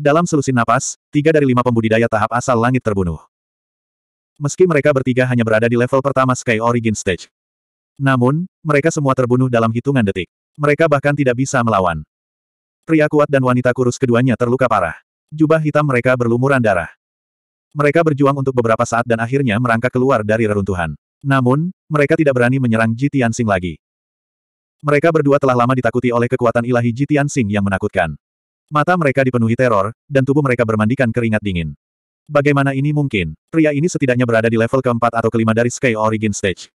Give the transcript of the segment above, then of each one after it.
Dalam selusin napas, tiga dari lima pembudidaya tahap asal langit terbunuh. Meski mereka bertiga hanya berada di level pertama Sky Origin Stage. Namun, mereka semua terbunuh dalam hitungan detik. Mereka bahkan tidak bisa melawan. Pria kuat dan wanita kurus keduanya terluka parah. Jubah hitam mereka berlumuran darah. Mereka berjuang untuk beberapa saat dan akhirnya merangkak keluar dari reruntuhan. Namun, mereka tidak berani menyerang Ji Tianxing lagi. Mereka berdua telah lama ditakuti oleh kekuatan ilahi Ji Tianxing yang menakutkan. Mata mereka dipenuhi teror, dan tubuh mereka bermandikan keringat dingin. Bagaimana ini mungkin? Pria ini setidaknya berada di level keempat atau kelima dari Sky Origin Stage.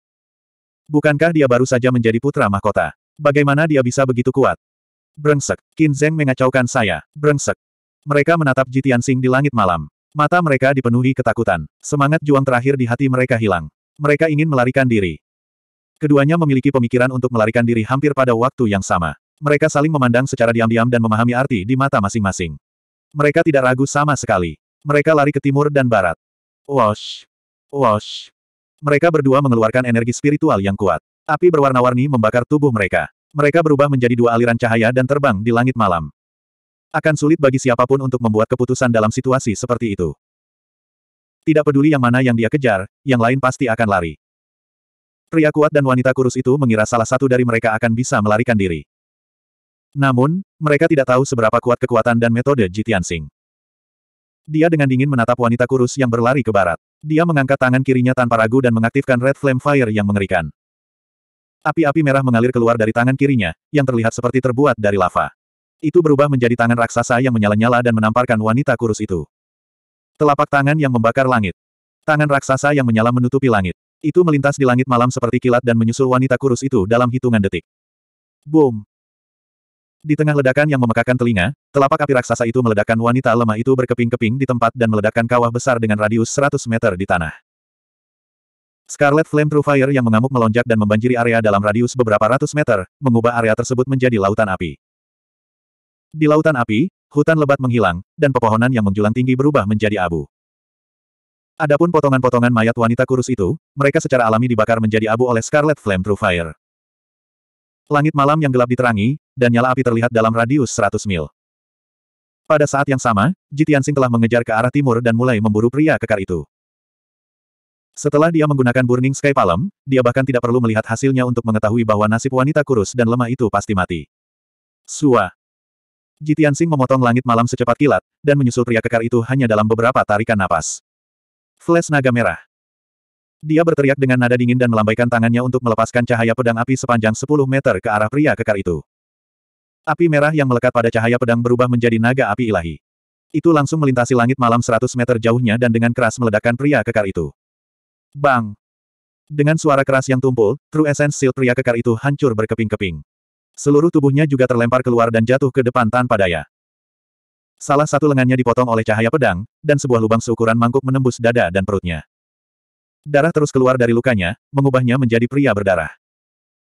Bukankah dia baru saja menjadi putra mahkota? Bagaimana dia bisa begitu kuat? Brengsek. Qin Zheng mengacaukan saya. Brengsek. Mereka menatap Jitian Sing di langit malam. Mata mereka dipenuhi ketakutan. Semangat juang terakhir di hati mereka hilang. Mereka ingin melarikan diri. Keduanya memiliki pemikiran untuk melarikan diri hampir pada waktu yang sama. Mereka saling memandang secara diam-diam dan memahami arti di mata masing-masing. Mereka tidak ragu sama sekali. Mereka lari ke timur dan barat. Wash! Wash! Mereka berdua mengeluarkan energi spiritual yang kuat. Api berwarna-warni membakar tubuh mereka. Mereka berubah menjadi dua aliran cahaya dan terbang di langit malam. Akan sulit bagi siapapun untuk membuat keputusan dalam situasi seperti itu. Tidak peduli yang mana yang dia kejar, yang lain pasti akan lari. Pria kuat dan wanita kurus itu mengira salah satu dari mereka akan bisa melarikan diri. Namun, mereka tidak tahu seberapa kuat kekuatan dan metode Jitiansing. Dia dengan dingin menatap wanita kurus yang berlari ke barat. Dia mengangkat tangan kirinya tanpa ragu dan mengaktifkan Red Flame Fire yang mengerikan. Api-api merah mengalir keluar dari tangan kirinya, yang terlihat seperti terbuat dari lava. Itu berubah menjadi tangan raksasa yang menyala-nyala dan menamparkan wanita kurus itu. Telapak tangan yang membakar langit. Tangan raksasa yang menyala menutupi langit. Itu melintas di langit malam seperti kilat dan menyusul wanita kurus itu dalam hitungan detik. Boom! Di tengah ledakan yang memekakan telinga, telapak api raksasa itu meledakkan wanita lemah itu berkeping-keping di tempat dan meledakkan kawah besar dengan radius 100 meter di tanah. Scarlet Flame True Fire yang mengamuk melonjak dan membanjiri area dalam radius beberapa ratus meter, mengubah area tersebut menjadi lautan api. Di lautan api, hutan lebat menghilang, dan pepohonan yang menjulang tinggi berubah menjadi abu. Adapun potongan-potongan mayat wanita kurus itu, mereka secara alami dibakar menjadi abu oleh Scarlet Flame True Fire. Langit malam yang gelap diterangi, dan nyala api terlihat dalam radius 100 mil. Pada saat yang sama, Jitiansing telah mengejar ke arah timur dan mulai memburu pria kekar itu. Setelah dia menggunakan Burning Sky Palm, dia bahkan tidak perlu melihat hasilnya untuk mengetahui bahwa nasib wanita kurus dan lemah itu pasti mati. Sua. Jitiansing memotong langit malam secepat kilat, dan menyusul pria kekar itu hanya dalam beberapa tarikan napas. Flash naga merah. Dia berteriak dengan nada dingin dan melambaikan tangannya untuk melepaskan cahaya pedang api sepanjang 10 meter ke arah pria kekar itu. Api merah yang melekat pada cahaya pedang berubah menjadi naga api ilahi. Itu langsung melintasi langit malam 100 meter jauhnya dan dengan keras meledakkan pria kekar itu. Bang! Dengan suara keras yang tumpul, True Essence Shield pria kekar itu hancur berkeping-keping. Seluruh tubuhnya juga terlempar keluar dan jatuh ke depan tanpa daya. Salah satu lengannya dipotong oleh cahaya pedang, dan sebuah lubang seukuran mangkuk menembus dada dan perutnya. Darah terus keluar dari lukanya, mengubahnya menjadi pria berdarah.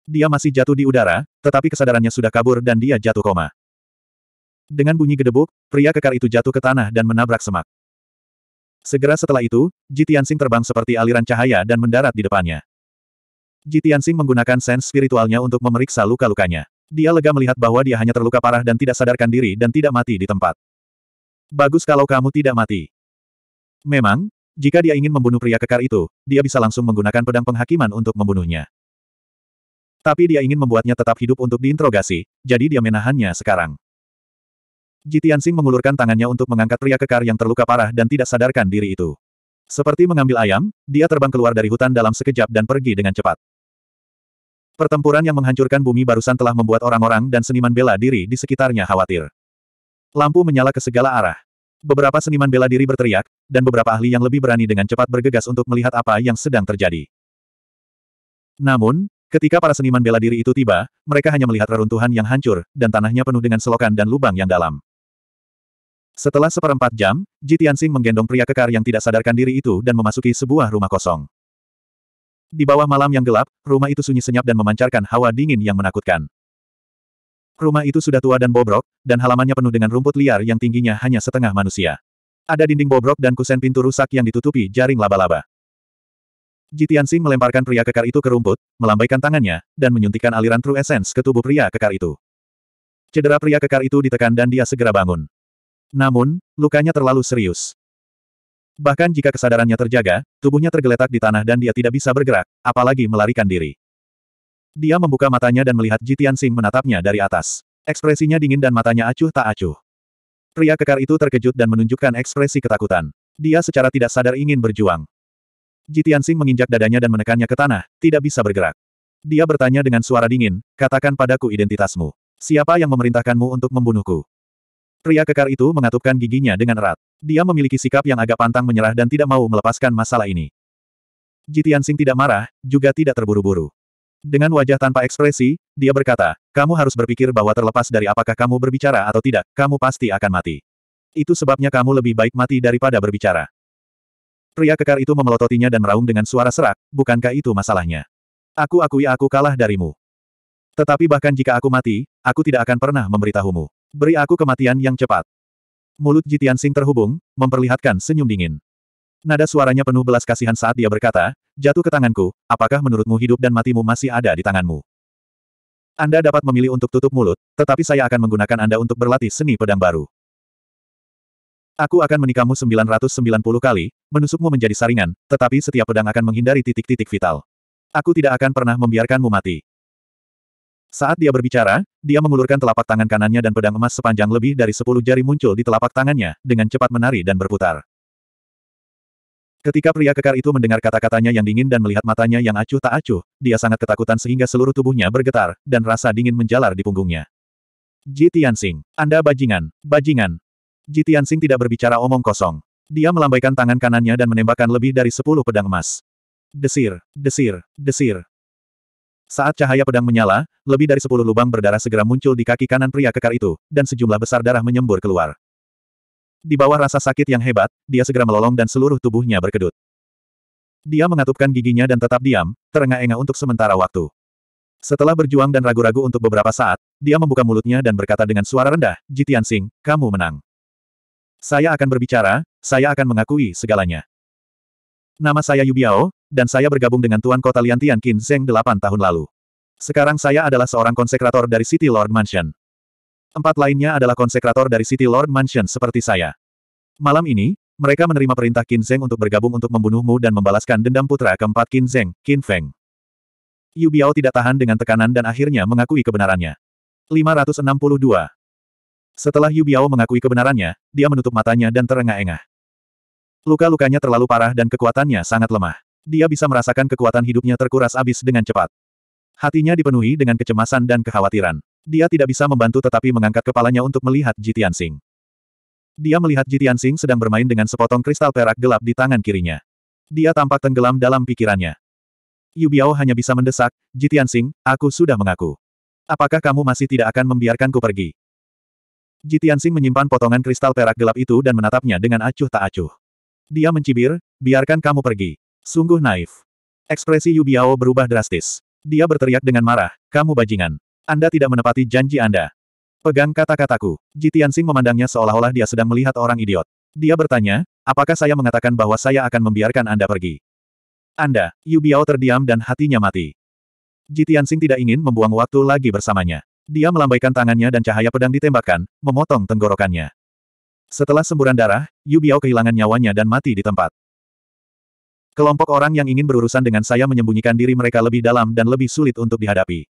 Dia masih jatuh di udara, tetapi kesadarannya sudah kabur dan dia jatuh koma. Dengan bunyi gedebuk, pria kekar itu jatuh ke tanah dan menabrak semak. Segera setelah itu, Jitiansing terbang seperti aliran cahaya dan mendarat di depannya. Jitiansing menggunakan sens spiritualnya untuk memeriksa luka-lukanya. Dia lega melihat bahwa dia hanya terluka parah dan tidak sadarkan diri dan tidak mati di tempat. Bagus kalau kamu tidak mati. Memang, jika dia ingin membunuh pria kekar itu, dia bisa langsung menggunakan pedang penghakiman untuk membunuhnya. Tapi dia ingin membuatnya tetap hidup untuk diinterogasi, jadi dia menahannya sekarang. Jitiansing mengulurkan tangannya untuk mengangkat pria kekar yang terluka parah dan tidak sadarkan diri itu. Seperti mengambil ayam, dia terbang keluar dari hutan dalam sekejap dan pergi dengan cepat. Pertempuran yang menghancurkan bumi barusan telah membuat orang-orang dan seniman bela diri di sekitarnya khawatir. Lampu menyala ke segala arah. Beberapa seniman bela diri berteriak, dan beberapa ahli yang lebih berani dengan cepat bergegas untuk melihat apa yang sedang terjadi. Namun, ketika para seniman bela diri itu tiba, mereka hanya melihat reruntuhan yang hancur, dan tanahnya penuh dengan selokan dan lubang yang dalam. Setelah seperempat jam, Ji Tianxing menggendong pria kekar yang tidak sadarkan diri itu dan memasuki sebuah rumah kosong. Di bawah malam yang gelap, rumah itu sunyi senyap dan memancarkan hawa dingin yang menakutkan. Rumah itu sudah tua dan bobrok, dan halamannya penuh dengan rumput liar yang tingginya hanya setengah manusia. Ada dinding bobrok dan kusen pintu rusak yang ditutupi jaring laba-laba. Jitiansing melemparkan pria kekar itu ke rumput, melambaikan tangannya, dan menyuntikkan aliran True Essence ke tubuh pria kekar itu. Cedera pria kekar itu ditekan dan dia segera bangun. Namun, lukanya terlalu serius. Bahkan jika kesadarannya terjaga, tubuhnya tergeletak di tanah dan dia tidak bisa bergerak, apalagi melarikan diri. Dia membuka matanya dan melihat Jitian Sing menatapnya dari atas. Ekspresinya dingin dan matanya acuh tak acuh. Pria kekar itu terkejut dan menunjukkan ekspresi ketakutan. Dia secara tidak sadar ingin berjuang. Jitian Sing menginjak dadanya dan menekannya ke tanah, tidak bisa bergerak. Dia bertanya dengan suara dingin, katakan padaku identitasmu. Siapa yang memerintahkanmu untuk membunuhku? Pria kekar itu mengatupkan giginya dengan erat. Dia memiliki sikap yang agak pantang menyerah dan tidak mau melepaskan masalah ini. Jitian Sing tidak marah, juga tidak terburu-buru. Dengan wajah tanpa ekspresi, dia berkata, kamu harus berpikir bahwa terlepas dari apakah kamu berbicara atau tidak, kamu pasti akan mati. Itu sebabnya kamu lebih baik mati daripada berbicara. Pria kekar itu memelototinya dan meraung dengan suara serak, bukankah itu masalahnya? Aku akui aku kalah darimu. Tetapi bahkan jika aku mati, aku tidak akan pernah memberitahumu. Beri aku kematian yang cepat. Mulut Jitian Sing terhubung, memperlihatkan senyum dingin. Nada suaranya penuh belas kasihan saat dia berkata, jatuh ke tanganku, apakah menurutmu hidup dan matimu masih ada di tanganmu? Anda dapat memilih untuk tutup mulut, tetapi saya akan menggunakan Anda untuk berlatih seni pedang baru. Aku akan menikamu 990 kali, menusukmu menjadi saringan, tetapi setiap pedang akan menghindari titik-titik vital. Aku tidak akan pernah membiarkanmu mati. Saat dia berbicara, dia mengulurkan telapak tangan kanannya dan pedang emas sepanjang lebih dari sepuluh jari muncul di telapak tangannya, dengan cepat menari dan berputar. Ketika pria kekar itu mendengar kata-katanya yang dingin dan melihat matanya yang acuh tak acuh, dia sangat ketakutan sehingga seluruh tubuhnya bergetar, dan rasa dingin menjalar di punggungnya. Ji Tianxing, Anda bajingan, bajingan. Ji Tianxing tidak berbicara omong kosong. Dia melambaikan tangan kanannya dan menembakkan lebih dari sepuluh pedang emas. Desir, desir, desir. Saat cahaya pedang menyala, lebih dari sepuluh lubang berdarah segera muncul di kaki kanan pria kekar itu, dan sejumlah besar darah menyembur keluar. Di bawah rasa sakit yang hebat, dia segera melolong dan seluruh tubuhnya berkedut. Dia mengatupkan giginya dan tetap diam, terengah-engah untuk sementara waktu. Setelah berjuang dan ragu-ragu untuk beberapa saat, dia membuka mulutnya dan berkata dengan suara rendah, Jitian Sing, kamu menang. Saya akan berbicara, saya akan mengakui segalanya. Nama saya Yu Biao, dan saya bergabung dengan Tuan Kota Liantian Qin Zeng delapan tahun lalu. Sekarang saya adalah seorang konsekrator dari City Lord Mansion. Empat lainnya adalah konsekrator dari City Lord Mansion seperti saya. Malam ini, mereka menerima perintah Qin Zeng untuk bergabung untuk membunuhmu dan membalaskan dendam putra keempat Qin Zeng, Qin Feng. Yu Biao tidak tahan dengan tekanan dan akhirnya mengakui kebenarannya. 562. Setelah Yu Biao mengakui kebenarannya, dia menutup matanya dan terengah-engah. Luka-lukanya terlalu parah dan kekuatannya sangat lemah. Dia bisa merasakan kekuatan hidupnya terkuras abis dengan cepat. Hatinya dipenuhi dengan kecemasan dan kekhawatiran. Dia tidak bisa membantu tetapi mengangkat kepalanya untuk melihat Jitian Sing. Dia melihat Jitian Sing sedang bermain dengan sepotong kristal perak gelap di tangan kirinya. Dia tampak tenggelam dalam pikirannya. Yu Biao hanya bisa mendesak, Jitian Sing, aku sudah mengaku. Apakah kamu masih tidak akan membiarkanku pergi? Jitian Sing menyimpan potongan kristal perak gelap itu dan menatapnya dengan acuh tak acuh. Dia mencibir, biarkan kamu pergi. Sungguh naif. Ekspresi Yu Biao berubah drastis. Dia berteriak dengan marah, kamu bajingan. Anda tidak menepati janji Anda. Pegang kata-kataku. Ji Tianxing memandangnya seolah-olah dia sedang melihat orang idiot. Dia bertanya, apakah saya mengatakan bahwa saya akan membiarkan Anda pergi? Anda, Yu Biao terdiam dan hatinya mati. Ji Tianxing tidak ingin membuang waktu lagi bersamanya. Dia melambaikan tangannya dan cahaya pedang ditembakkan, memotong tenggorokannya. Setelah semburan darah, Yu Biao kehilangan nyawanya dan mati di tempat. Kelompok orang yang ingin berurusan dengan saya menyembunyikan diri mereka lebih dalam dan lebih sulit untuk dihadapi.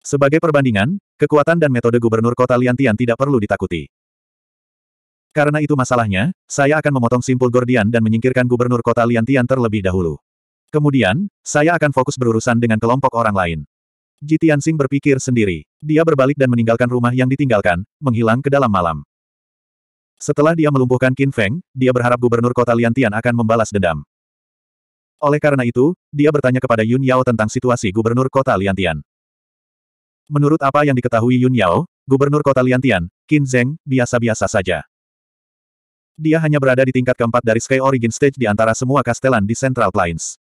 Sebagai perbandingan, kekuatan dan metode gubernur kota Liantian tidak perlu ditakuti. Karena itu masalahnya, saya akan memotong simpul Gordian dan menyingkirkan gubernur kota Liantian terlebih dahulu. Kemudian, saya akan fokus berurusan dengan kelompok orang lain. Ji Tianxing berpikir sendiri. Dia berbalik dan meninggalkan rumah yang ditinggalkan, menghilang ke dalam malam. Setelah dia melumpuhkan Qin Feng, dia berharap gubernur kota Liantian akan membalas dendam. Oleh karena itu, dia bertanya kepada Yun Yao tentang situasi gubernur kota Liantian. Menurut apa yang diketahui Yun Yao, gubernur kota Liantian, Qin Zheng, biasa-biasa saja. Dia hanya berada di tingkat keempat dari Sky Origin Stage di antara semua kastelan di Central Plains.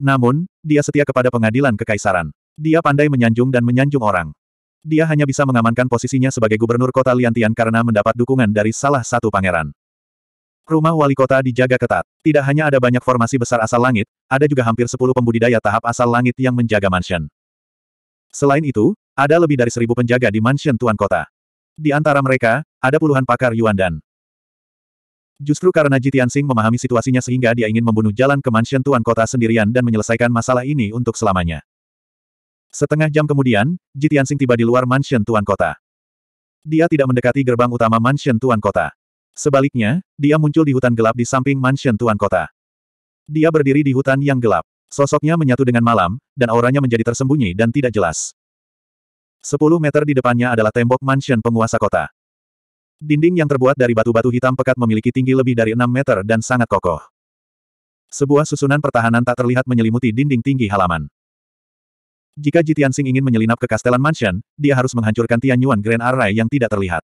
Namun, dia setia kepada pengadilan kekaisaran. Dia pandai menyanjung dan menyanjung orang. Dia hanya bisa mengamankan posisinya sebagai gubernur kota Liantian karena mendapat dukungan dari salah satu pangeran. Rumah wali kota dijaga ketat. Tidak hanya ada banyak formasi besar asal langit, ada juga hampir 10 pembudidaya tahap asal langit yang menjaga mansion. Selain itu, ada lebih dari seribu penjaga di mansion tuan kota. Di antara mereka, ada puluhan pakar Yuan dan. Justru karena Jitian Sing memahami situasinya sehingga dia ingin membunuh jalan ke mansion tuan kota sendirian dan menyelesaikan masalah ini untuk selamanya. Setengah jam kemudian, Jitian Sing tiba di luar mansion tuan kota. Dia tidak mendekati gerbang utama mansion tuan kota. Sebaliknya, dia muncul di hutan gelap di samping mansion tuan kota. Dia berdiri di hutan yang gelap. Sosoknya menyatu dengan malam, dan auranya menjadi tersembunyi dan tidak jelas. Sepuluh meter di depannya adalah tembok mansion penguasa kota. Dinding yang terbuat dari batu-batu hitam pekat memiliki tinggi lebih dari enam meter dan sangat kokoh. Sebuah susunan pertahanan tak terlihat menyelimuti dinding tinggi halaman. Jika Jitian Sing ingin menyelinap ke Kastelan Mansion, dia harus menghancurkan Tianyuan Grand Array yang tidak terlihat.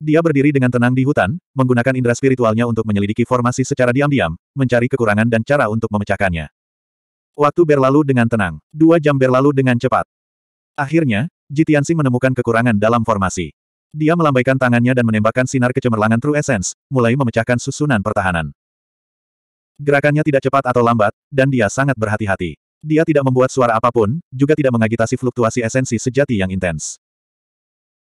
Dia berdiri dengan tenang di hutan, menggunakan indera spiritualnya untuk menyelidiki formasi secara diam-diam, mencari kekurangan dan cara untuk memecahkannya. Waktu berlalu dengan tenang. Dua jam berlalu dengan cepat. Akhirnya, Jitiansi menemukan kekurangan dalam formasi. Dia melambaikan tangannya dan menembakkan sinar kecemerlangan True Essence, mulai memecahkan susunan pertahanan. Gerakannya tidak cepat atau lambat, dan dia sangat berhati-hati. Dia tidak membuat suara apapun, juga tidak mengagitasi fluktuasi esensi sejati yang intens.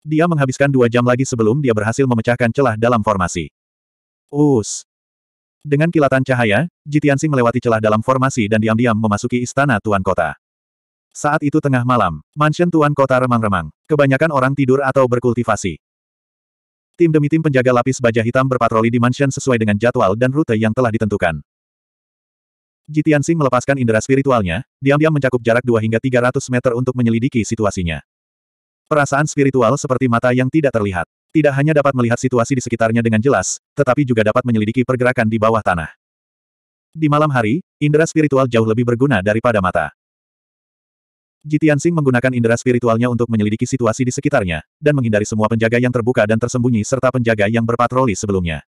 Dia menghabiskan dua jam lagi sebelum dia berhasil memecahkan celah dalam formasi. Us. Dengan kilatan cahaya, Jitiansing melewati celah dalam formasi dan diam-diam memasuki istana Tuan Kota. Saat itu tengah malam, mansion Tuan Kota remang-remang. Kebanyakan orang tidur atau berkultivasi. Tim demi tim penjaga lapis baja hitam berpatroli di mansion sesuai dengan jadwal dan rute yang telah ditentukan. Jitiansing melepaskan indera spiritualnya, diam-diam mencakup jarak 2 hingga 300 meter untuk menyelidiki situasinya. Perasaan spiritual seperti mata yang tidak terlihat. Tidak hanya dapat melihat situasi di sekitarnya dengan jelas, tetapi juga dapat menyelidiki pergerakan di bawah tanah. Di malam hari, indera spiritual jauh lebih berguna daripada mata. Jitiansing menggunakan indera spiritualnya untuk menyelidiki situasi di sekitarnya, dan menghindari semua penjaga yang terbuka dan tersembunyi serta penjaga yang berpatroli sebelumnya.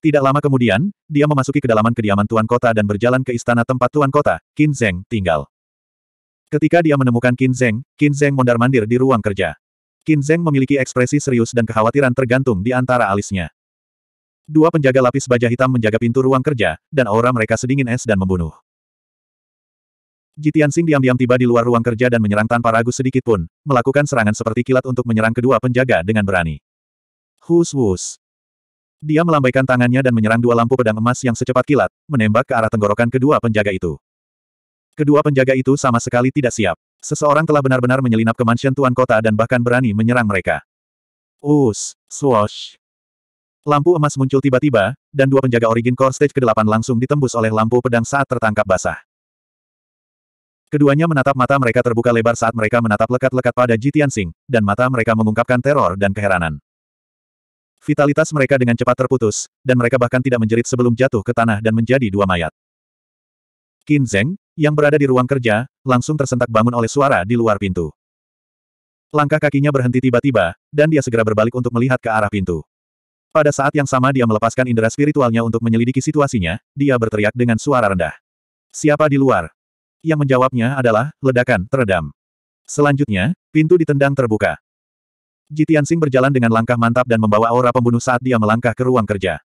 Tidak lama kemudian, dia memasuki kedalaman kediaman Tuan Kota dan berjalan ke istana tempat Tuan Kota, Qin Zheng, tinggal. Ketika dia menemukan Qin Zheng, Qin Zheng mondar-mandir di ruang kerja. Qin Zheng memiliki ekspresi serius dan kekhawatiran tergantung di antara alisnya. Dua penjaga lapis baja hitam menjaga pintu ruang kerja, dan aura mereka sedingin es dan membunuh. Jitian Sing diam-diam tiba di luar ruang kerja dan menyerang tanpa ragu sedikit pun, melakukan serangan seperti kilat untuk menyerang kedua penjaga dengan berani. Hus hus. Dia melambaikan tangannya dan menyerang dua lampu pedang emas yang secepat kilat, menembak ke arah tenggorokan kedua penjaga itu. Kedua penjaga itu sama sekali tidak siap. Seseorang telah benar-benar menyelinap ke mansion tuan kota dan bahkan berani menyerang mereka. Us, swash. Lampu emas muncul tiba-tiba, dan dua penjaga origin core stage ke-8 langsung ditembus oleh lampu pedang saat tertangkap basah. Keduanya menatap mata mereka terbuka lebar saat mereka menatap lekat-lekat pada Ji Sing, dan mata mereka mengungkapkan teror dan keheranan. Vitalitas mereka dengan cepat terputus, dan mereka bahkan tidak menjerit sebelum jatuh ke tanah dan menjadi dua mayat. Qin Zeng, yang berada di ruang kerja, langsung tersentak bangun oleh suara di luar pintu. Langkah kakinya berhenti tiba-tiba, dan dia segera berbalik untuk melihat ke arah pintu. Pada saat yang sama dia melepaskan indera spiritualnya untuk menyelidiki situasinya, dia berteriak dengan suara rendah. Siapa di luar? Yang menjawabnya adalah, ledakan, teredam. Selanjutnya, pintu ditendang terbuka. Jitian Sing berjalan dengan langkah mantap dan membawa aura pembunuh saat dia melangkah ke ruang kerja.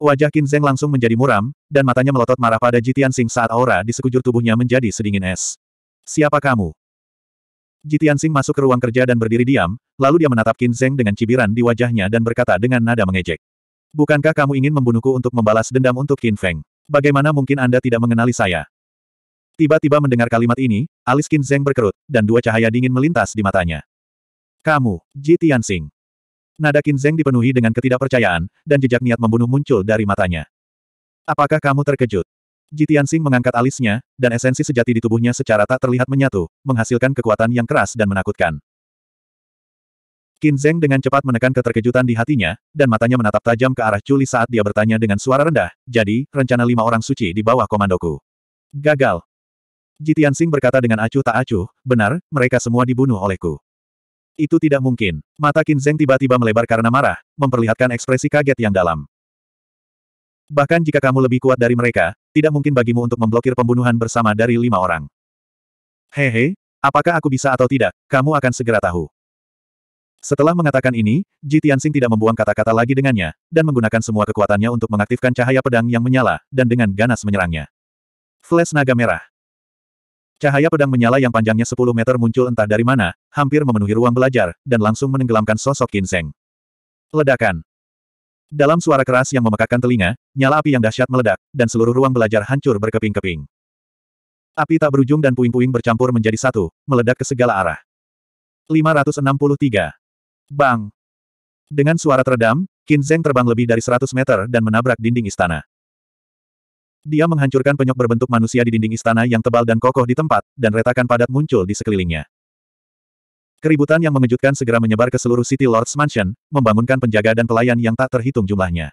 Wajah Qin Zheng langsung menjadi muram, dan matanya melotot marah pada Jitian Sing saat aura di sekujur tubuhnya menjadi sedingin es. Siapa kamu? Jitian Sing masuk ke ruang kerja dan berdiri diam, lalu dia menatap Qin Zheng dengan cibiran di wajahnya dan berkata dengan nada mengejek. Bukankah kamu ingin membunuhku untuk membalas dendam untuk Qin Feng? Bagaimana mungkin Anda tidak mengenali saya? Tiba-tiba mendengar kalimat ini, alis Qin Zheng berkerut, dan dua cahaya dingin melintas di matanya. Kamu, Ji Tianxing. Nada Qin Zeng dipenuhi dengan ketidakpercayaan, dan jejak niat membunuh muncul dari matanya. Apakah kamu terkejut? Jitian Sing mengangkat alisnya, dan esensi sejati di tubuhnya secara tak terlihat menyatu, menghasilkan kekuatan yang keras dan menakutkan. Qin Zeng dengan cepat menekan keterkejutan di hatinya, dan matanya menatap tajam ke arah Chuli saat dia bertanya dengan suara rendah, jadi, rencana lima orang suci di bawah komandoku. Gagal. Jitian Sing berkata dengan acuh tak acuh, benar, mereka semua dibunuh olehku. Itu tidak mungkin. Mata Qin Zeng tiba-tiba melebar karena marah, memperlihatkan ekspresi kaget yang dalam. Bahkan jika kamu lebih kuat dari mereka, tidak mungkin bagimu untuk memblokir pembunuhan bersama dari lima orang. Hehe, apakah aku bisa atau tidak, kamu akan segera tahu. Setelah mengatakan ini, Ji Tianxing tidak membuang kata-kata lagi dengannya, dan menggunakan semua kekuatannya untuk mengaktifkan cahaya pedang yang menyala, dan dengan ganas menyerangnya. Flash naga merah. Cahaya pedang menyala yang panjangnya 10 meter muncul entah dari mana, hampir memenuhi ruang belajar, dan langsung menenggelamkan sosok Kinzeng. Ledakan. Dalam suara keras yang memekakkan telinga, nyala api yang dahsyat meledak, dan seluruh ruang belajar hancur berkeping-keping. Api tak berujung dan puing-puing bercampur menjadi satu, meledak ke segala arah. 563. Bang! Dengan suara teredam, Kinzeng terbang lebih dari 100 meter dan menabrak dinding istana. Dia menghancurkan penyok berbentuk manusia di dinding istana yang tebal dan kokoh di tempat, dan retakan padat muncul di sekelilingnya. Keributan yang mengejutkan segera menyebar ke seluruh City Lord's Mansion, membangunkan penjaga dan pelayan yang tak terhitung jumlahnya.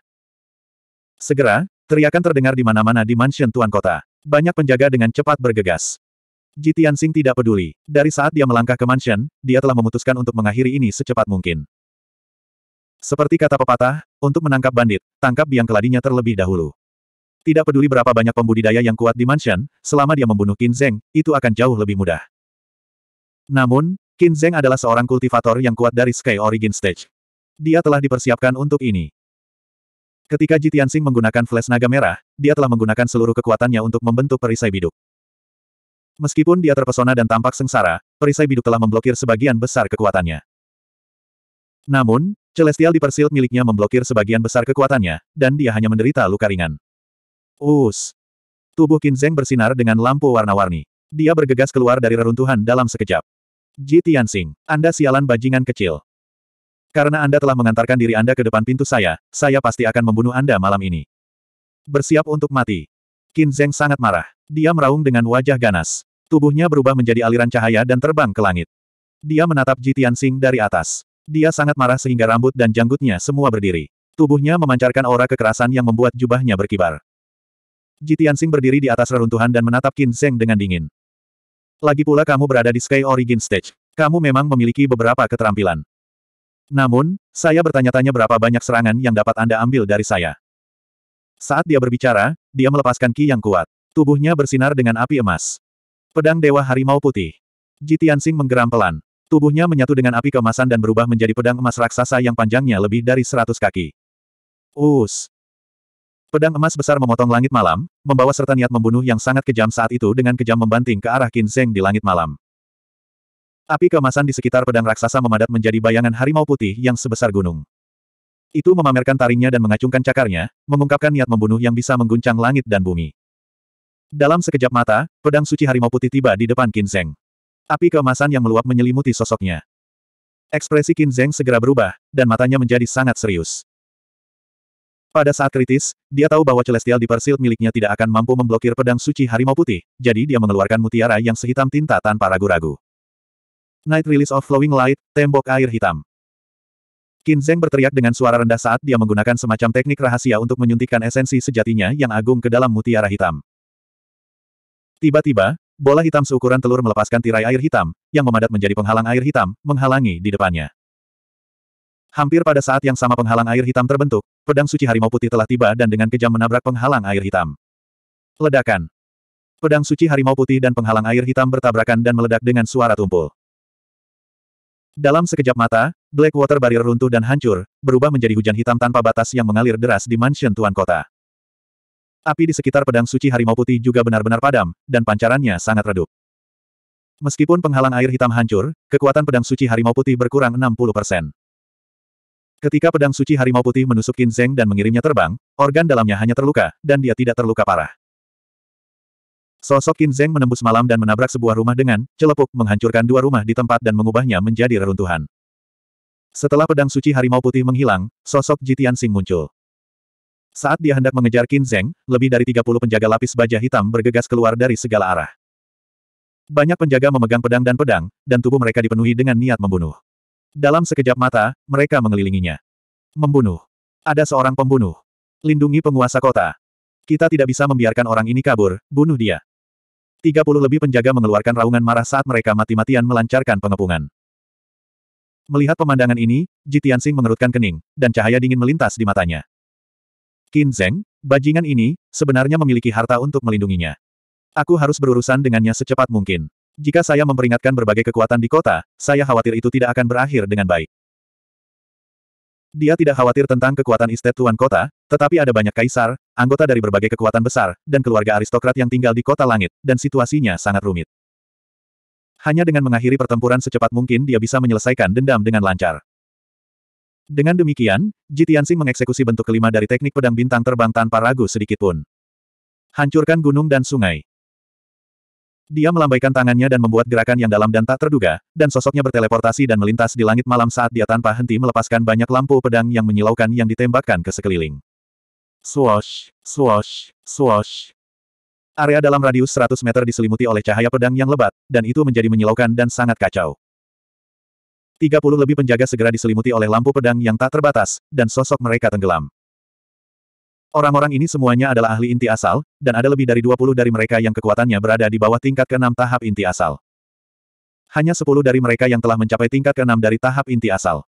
Segera, teriakan terdengar di mana-mana di mansion tuan kota. Banyak penjaga dengan cepat bergegas. Ji Tianxing tidak peduli. Dari saat dia melangkah ke mansion, dia telah memutuskan untuk mengakhiri ini secepat mungkin. Seperti kata pepatah, untuk menangkap bandit, tangkap biang keladinya terlebih dahulu. Tidak peduli berapa banyak pembudidaya yang kuat di mansion, selama dia membunuh Qin Zheng, itu akan jauh lebih mudah. Namun, Qin Zheng adalah seorang kultivator yang kuat dari Sky Origin Stage. Dia telah dipersiapkan untuk ini. Ketika Jitian menggunakan flash naga merah, dia telah menggunakan seluruh kekuatannya untuk membentuk perisai biduk. Meskipun dia terpesona dan tampak sengsara, perisai biduk telah memblokir sebagian besar kekuatannya. Namun, Celestial di persil miliknya memblokir sebagian besar kekuatannya, dan dia hanya menderita luka ringan. Us. Tubuh Kinzeng bersinar dengan lampu warna-warni. Dia bergegas keluar dari reruntuhan dalam sekejap. Ji Tianxing, Anda sialan bajingan kecil. Karena Anda telah mengantarkan diri Anda ke depan pintu saya, saya pasti akan membunuh Anda malam ini. Bersiap untuk mati. Kinzeng sangat marah. Dia meraung dengan wajah ganas. Tubuhnya berubah menjadi aliran cahaya dan terbang ke langit. Dia menatap Ji Tianxing dari atas. Dia sangat marah sehingga rambut dan janggutnya semua berdiri. Tubuhnya memancarkan aura kekerasan yang membuat jubahnya berkibar. Ji Tianxing berdiri di atas reruntuhan dan menatap Qin Zeng dengan dingin. Lagi pula kamu berada di Sky Origin Stage. Kamu memang memiliki beberapa keterampilan. Namun, saya bertanya-tanya berapa banyak serangan yang dapat Anda ambil dari saya. Saat dia berbicara, dia melepaskan ki yang kuat. Tubuhnya bersinar dengan api emas. Pedang Dewa Harimau Putih. Jitiansing menggeram pelan. Tubuhnya menyatu dengan api kemasan dan berubah menjadi pedang emas raksasa yang panjangnya lebih dari seratus kaki. Us. Pedang emas besar memotong langit malam, membawa serta niat membunuh yang sangat kejam saat itu dengan kejam membanting ke arah Qin di langit malam. Api kemasan di sekitar pedang raksasa memadat menjadi bayangan harimau putih yang sebesar gunung. Itu memamerkan taringnya dan mengacungkan cakarnya, mengungkapkan niat membunuh yang bisa mengguncang langit dan bumi. Dalam sekejap mata, pedang suci harimau putih tiba di depan Qin Api keemasan yang meluap menyelimuti sosoknya. Ekspresi Qin segera berubah, dan matanya menjadi sangat serius. Pada saat kritis, dia tahu bahwa Celestial di Persil miliknya tidak akan mampu memblokir pedang suci harimau putih, jadi dia mengeluarkan mutiara yang sehitam tinta tanpa ragu-ragu. Night Release of Flowing Light, Tembok Air Hitam. Qin Zheng berteriak dengan suara rendah saat dia menggunakan semacam teknik rahasia untuk menyuntikkan esensi sejatinya yang agung ke dalam mutiara hitam. Tiba-tiba, bola hitam seukuran telur melepaskan tirai air hitam, yang memadat menjadi penghalang air hitam, menghalangi di depannya. Hampir pada saat yang sama penghalang air hitam terbentuk, pedang suci harimau putih telah tiba dan dengan kejam menabrak penghalang air hitam. Ledakan. Pedang suci harimau putih dan penghalang air hitam bertabrakan dan meledak dengan suara tumpul. Dalam sekejap mata, Blackwater Barrier runtuh dan hancur, berubah menjadi hujan hitam tanpa batas yang mengalir deras di mansion tuan kota. Api di sekitar pedang suci harimau putih juga benar-benar padam, dan pancarannya sangat redup. Meskipun penghalang air hitam hancur, kekuatan pedang suci harimau putih berkurang 60%. Ketika pedang suci harimau putih menusuk Qin Zeng dan mengirimnya terbang, organ dalamnya hanya terluka, dan dia tidak terluka parah. Sosok Qin Zeng menembus malam dan menabrak sebuah rumah dengan celepuk menghancurkan dua rumah di tempat dan mengubahnya menjadi reruntuhan. Setelah pedang suci harimau putih menghilang, sosok Jitian Sing muncul. Saat dia hendak mengejar Qin Zeng, lebih dari 30 penjaga lapis baja hitam bergegas keluar dari segala arah. Banyak penjaga memegang pedang dan pedang, dan tubuh mereka dipenuhi dengan niat membunuh. Dalam sekejap mata, mereka mengelilinginya. Membunuh. Ada seorang pembunuh. Lindungi penguasa kota. Kita tidak bisa membiarkan orang ini kabur, bunuh dia. 30 lebih penjaga mengeluarkan raungan marah saat mereka mati-matian melancarkan pengepungan. Melihat pemandangan ini, Jitian Sing mengerutkan kening, dan cahaya dingin melintas di matanya. Qin Zeng, bajingan ini, sebenarnya memiliki harta untuk melindunginya. Aku harus berurusan dengannya secepat mungkin. Jika saya memperingatkan berbagai kekuatan di kota, saya khawatir itu tidak akan berakhir dengan baik. Dia tidak khawatir tentang kekuatan istet tuan kota, tetapi ada banyak kaisar, anggota dari berbagai kekuatan besar, dan keluarga aristokrat yang tinggal di kota langit, dan situasinya sangat rumit. Hanya dengan mengakhiri pertempuran secepat mungkin dia bisa menyelesaikan dendam dengan lancar. Dengan demikian, Jitiansing mengeksekusi bentuk kelima dari teknik pedang bintang terbang tanpa ragu sedikitpun. Hancurkan gunung dan sungai. Dia melambaikan tangannya dan membuat gerakan yang dalam dan tak terduga, dan sosoknya berteleportasi dan melintas di langit malam saat dia tanpa henti melepaskan banyak lampu pedang yang menyilaukan yang ditembakkan ke sekeliling. Swash, swash, swash. Area dalam radius 100 meter diselimuti oleh cahaya pedang yang lebat, dan itu menjadi menyilaukan dan sangat kacau. 30 lebih penjaga segera diselimuti oleh lampu pedang yang tak terbatas, dan sosok mereka tenggelam. Orang-orang ini semuanya adalah ahli inti asal, dan ada lebih dari 20 dari mereka yang kekuatannya berada di bawah tingkat ke-6 tahap inti asal. Hanya 10 dari mereka yang telah mencapai tingkat ke-6 dari tahap inti asal.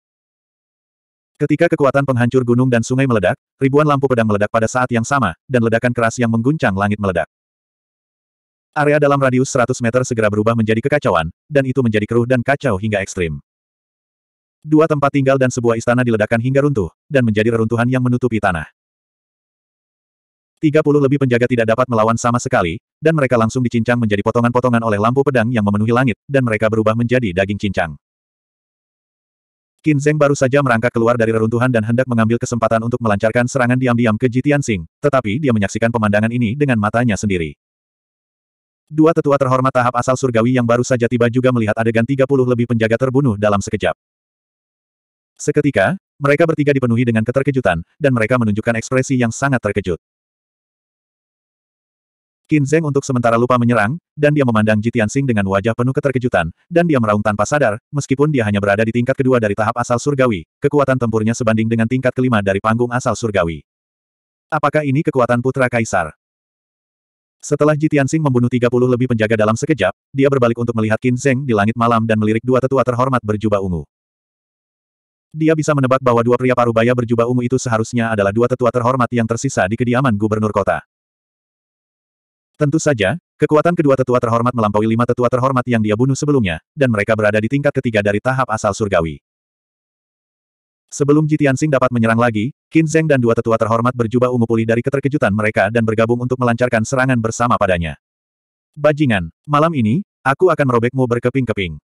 Ketika kekuatan penghancur gunung dan sungai meledak, ribuan lampu pedang meledak pada saat yang sama, dan ledakan keras yang mengguncang langit meledak. Area dalam radius 100 meter segera berubah menjadi kekacauan, dan itu menjadi keruh dan kacau hingga ekstrim. Dua tempat tinggal dan sebuah istana diledakkan hingga runtuh, dan menjadi reruntuhan yang menutupi tanah. 30 lebih penjaga tidak dapat melawan sama sekali, dan mereka langsung dicincang menjadi potongan-potongan oleh lampu pedang yang memenuhi langit, dan mereka berubah menjadi daging cincang. Qin Zeng baru saja merangkak keluar dari reruntuhan dan hendak mengambil kesempatan untuk melancarkan serangan diam-diam ke Jitian Sing, tetapi dia menyaksikan pemandangan ini dengan matanya sendiri. Dua tetua terhormat tahap asal surgawi yang baru saja tiba juga melihat adegan 30 lebih penjaga terbunuh dalam sekejap. Seketika, mereka bertiga dipenuhi dengan keterkejutan, dan mereka menunjukkan ekspresi yang sangat terkejut. Qin Zheng untuk sementara lupa menyerang, dan dia memandang Ji Tianxing dengan wajah penuh keterkejutan, dan dia meraung tanpa sadar, meskipun dia hanya berada di tingkat kedua dari tahap asal surgawi, kekuatan tempurnya sebanding dengan tingkat kelima dari panggung asal surgawi. Apakah ini kekuatan putra kaisar? Setelah Ji Tianxing membunuh 30 lebih penjaga dalam sekejap, dia berbalik untuk melihat Qin Zheng di langit malam dan melirik dua tetua terhormat berjubah ungu. Dia bisa menebak bahwa dua pria parubaya berjubah ungu itu seharusnya adalah dua tetua terhormat yang tersisa di kediaman gubernur kota. Tentu saja, kekuatan kedua tetua terhormat melampaui lima tetua terhormat yang dia bunuh sebelumnya, dan mereka berada di tingkat ketiga dari tahap asal surgawi. Sebelum Jitian Sing dapat menyerang lagi, Qin Zeng dan dua tetua terhormat berjubah ungu pulih dari keterkejutan mereka dan bergabung untuk melancarkan serangan bersama padanya. Bajingan, malam ini, aku akan merobekmu berkeping-keping.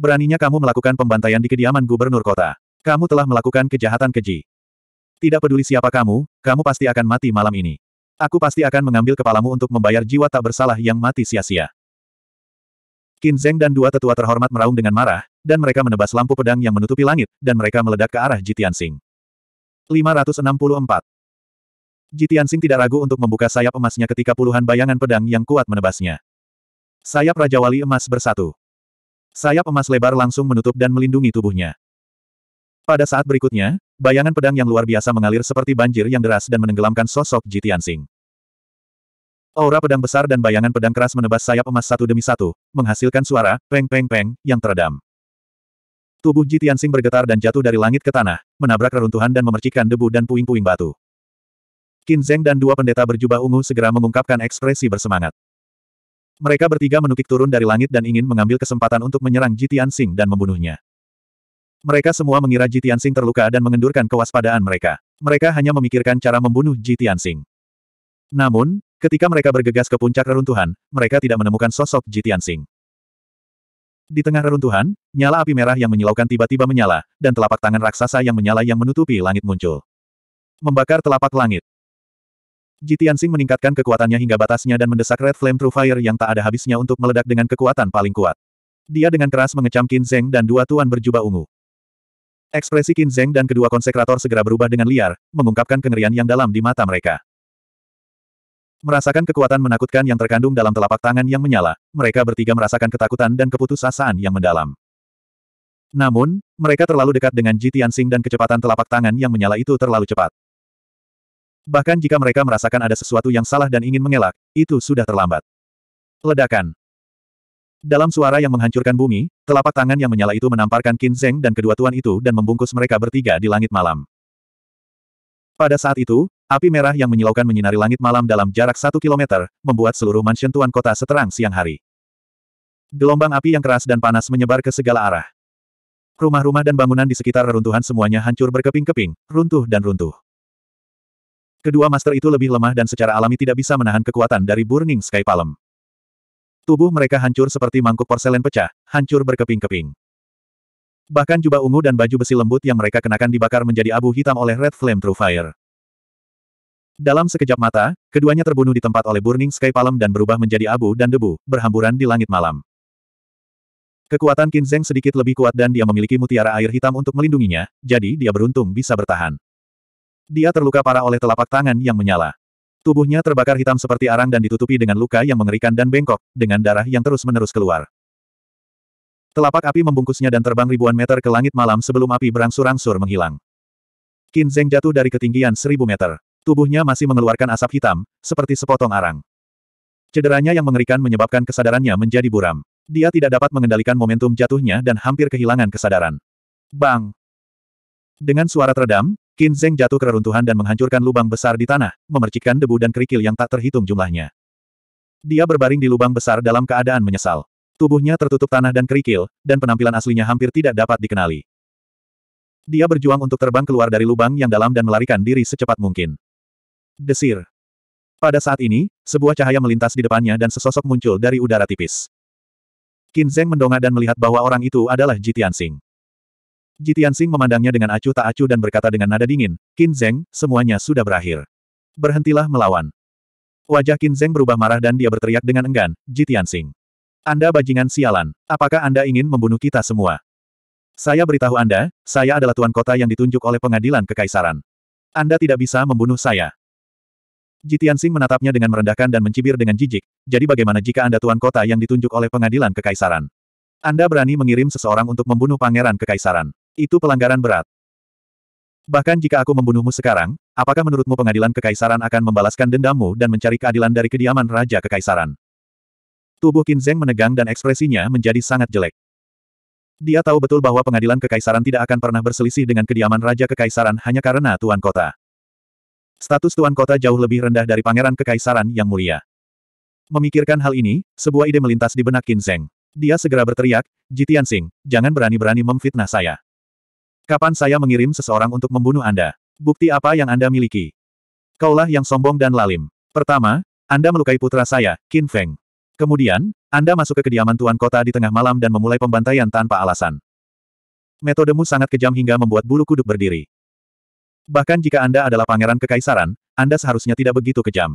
Beraninya kamu melakukan pembantaian di kediaman gubernur kota. Kamu telah melakukan kejahatan keji. Tidak peduli siapa kamu, kamu pasti akan mati malam ini. Aku pasti akan mengambil kepalamu untuk membayar jiwa tak bersalah yang mati sia-sia. Qin Zheng dan dua tetua terhormat meraung dengan marah, dan mereka menebas lampu pedang yang menutupi langit, dan mereka meledak ke arah Jitian Sing. 564. Jitian Sing tidak ragu untuk membuka sayap emasnya ketika puluhan bayangan pedang yang kuat menebasnya. Sayap Raja Wali emas bersatu. Sayap emas lebar langsung menutup dan melindungi tubuhnya. Pada saat berikutnya, bayangan pedang yang luar biasa mengalir seperti banjir yang deras dan menenggelamkan sosok Jitian Sing. Aura pedang besar dan bayangan pedang keras menebas sayap emas satu demi satu, menghasilkan suara, peng-peng-peng, yang teredam. Tubuh Jitian Sing bergetar dan jatuh dari langit ke tanah, menabrak reruntuhan dan memercikan debu dan puing-puing batu. Qin Zheng dan dua pendeta berjubah ungu segera mengungkapkan ekspresi bersemangat. Mereka bertiga menukik turun dari langit dan ingin mengambil kesempatan untuk menyerang Jitian Sing dan membunuhnya. Mereka semua mengira Ji Tianxing terluka dan mengendurkan kewaspadaan mereka. Mereka hanya memikirkan cara membunuh Ji Tianxing. Namun, ketika mereka bergegas ke puncak reruntuhan, mereka tidak menemukan sosok Ji Tianxing. Di tengah reruntuhan, nyala api merah yang menyilaukan tiba-tiba menyala, dan telapak tangan raksasa yang menyala yang menutupi langit muncul. Membakar telapak langit. Ji Tianxing meningkatkan kekuatannya hingga batasnya dan mendesak Red Flame True Fire yang tak ada habisnya untuk meledak dengan kekuatan paling kuat. Dia dengan keras mengecam Qin Zeng dan dua tuan berjubah ungu. Ekspresi Qin Zeng dan kedua konsekrator segera berubah dengan liar, mengungkapkan kengerian yang dalam di mata mereka. Merasakan kekuatan menakutkan yang terkandung dalam telapak tangan yang menyala, mereka bertiga merasakan ketakutan dan keputusasaan yang mendalam. Namun, mereka terlalu dekat dengan Ji Tianxing dan kecepatan telapak tangan yang menyala itu terlalu cepat. Bahkan jika mereka merasakan ada sesuatu yang salah dan ingin mengelak, itu sudah terlambat. Ledakan. Dalam suara yang menghancurkan bumi, telapak tangan yang menyala itu menamparkan Qin Zheng dan kedua tuan itu dan membungkus mereka bertiga di langit malam. Pada saat itu, api merah yang menyilaukan menyinari langit malam dalam jarak satu kilometer, membuat seluruh mansion tuan kota seterang siang hari. Gelombang api yang keras dan panas menyebar ke segala arah. Rumah-rumah dan bangunan di sekitar reruntuhan semuanya hancur berkeping-keping, runtuh dan runtuh. Kedua master itu lebih lemah dan secara alami tidak bisa menahan kekuatan dari Burning Sky Palm. Tubuh mereka hancur seperti mangkuk porselen pecah, hancur berkeping-keping. Bahkan jubah ungu dan baju besi lembut yang mereka kenakan dibakar menjadi abu hitam oleh Red Flame True Fire. Dalam sekejap mata, keduanya terbunuh di tempat oleh Burning Sky Palm dan berubah menjadi abu dan debu, berhamburan di langit malam. Kekuatan Kinzeng sedikit lebih kuat dan dia memiliki mutiara air hitam untuk melindunginya, jadi dia beruntung bisa bertahan. Dia terluka parah oleh telapak tangan yang menyala. Tubuhnya terbakar hitam seperti arang dan ditutupi dengan luka yang mengerikan dan bengkok, dengan darah yang terus-menerus keluar. Telapak api membungkusnya dan terbang ribuan meter ke langit malam sebelum api berangsur-angsur menghilang. Qin Zeng jatuh dari ketinggian seribu meter. Tubuhnya masih mengeluarkan asap hitam, seperti sepotong arang. Cederanya yang mengerikan menyebabkan kesadarannya menjadi buram. Dia tidak dapat mengendalikan momentum jatuhnya dan hampir kehilangan kesadaran. Bang! Dengan suara teredam, Qin Zheng jatuh ke reruntuhan dan menghancurkan lubang besar di tanah, memercikkan debu dan kerikil yang tak terhitung jumlahnya. Dia berbaring di lubang besar dalam keadaan menyesal. Tubuhnya tertutup tanah dan kerikil, dan penampilan aslinya hampir tidak dapat dikenali. Dia berjuang untuk terbang keluar dari lubang yang dalam dan melarikan diri secepat mungkin. Desir. Pada saat ini, sebuah cahaya melintas di depannya dan sesosok muncul dari udara tipis. Qin Zheng mendongak dan melihat bahwa orang itu adalah Jitian Singh. Jitian Sing memandangnya dengan acuh tak acuh dan berkata dengan nada dingin, Qin Zeng, semuanya sudah berakhir. Berhentilah melawan. Wajah Qin Zeng berubah marah dan dia berteriak dengan enggan, Jitian Sing. Anda bajingan sialan, apakah Anda ingin membunuh kita semua? Saya beritahu Anda, saya adalah tuan kota yang ditunjuk oleh pengadilan kekaisaran. Anda tidak bisa membunuh saya. Jitian Sing menatapnya dengan merendahkan dan mencibir dengan jijik, jadi bagaimana jika Anda tuan kota yang ditunjuk oleh pengadilan kekaisaran? Anda berani mengirim seseorang untuk membunuh pangeran kekaisaran. Itu pelanggaran berat. Bahkan jika aku membunuhmu sekarang, apakah menurutmu pengadilan kekaisaran akan membalaskan dendammu dan mencari keadilan dari kediaman Raja Kekaisaran? Tubuh Qin Kinzeng menegang dan ekspresinya menjadi sangat jelek. Dia tahu betul bahwa pengadilan kekaisaran tidak akan pernah berselisih dengan kediaman Raja Kekaisaran hanya karena Tuan Kota. Status Tuan Kota jauh lebih rendah dari Pangeran Kekaisaran yang mulia. Memikirkan hal ini, sebuah ide melintas di benak Qin Kinzeng. Dia segera berteriak, Jitian Sing, jangan berani-berani memfitnah saya. Kapan saya mengirim seseorang untuk membunuh Anda? Bukti apa yang Anda miliki? Kaulah yang sombong dan lalim. Pertama, Anda melukai putra saya, Qin Feng. Kemudian, Anda masuk ke kediaman Tuan Kota di tengah malam dan memulai pembantaian tanpa alasan. Metodemu sangat kejam hingga membuat bulu kuduk berdiri. Bahkan jika Anda adalah pangeran kekaisaran, Anda seharusnya tidak begitu kejam.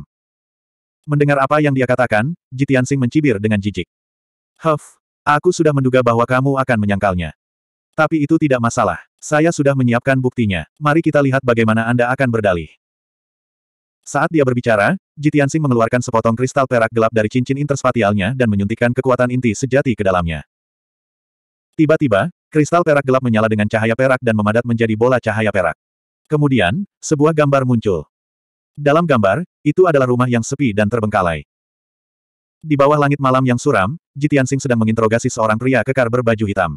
Mendengar apa yang dia katakan, Jitiansing mencibir dengan jijik. Huff, aku sudah menduga bahwa kamu akan menyangkalnya. Tapi itu tidak masalah. Saya sudah menyiapkan buktinya. Mari kita lihat bagaimana Anda akan berdalih. Saat dia berbicara, Jitiansing mengeluarkan sepotong kristal perak gelap dari cincin interspatialnya dan menyuntikkan kekuatan inti sejati ke dalamnya. Tiba-tiba, kristal perak gelap menyala dengan cahaya perak dan memadat menjadi bola cahaya perak. Kemudian, sebuah gambar muncul. Dalam gambar, itu adalah rumah yang sepi dan terbengkalai. Di bawah langit malam yang suram, Jitiansing sedang menginterogasi seorang pria kekar berbaju hitam.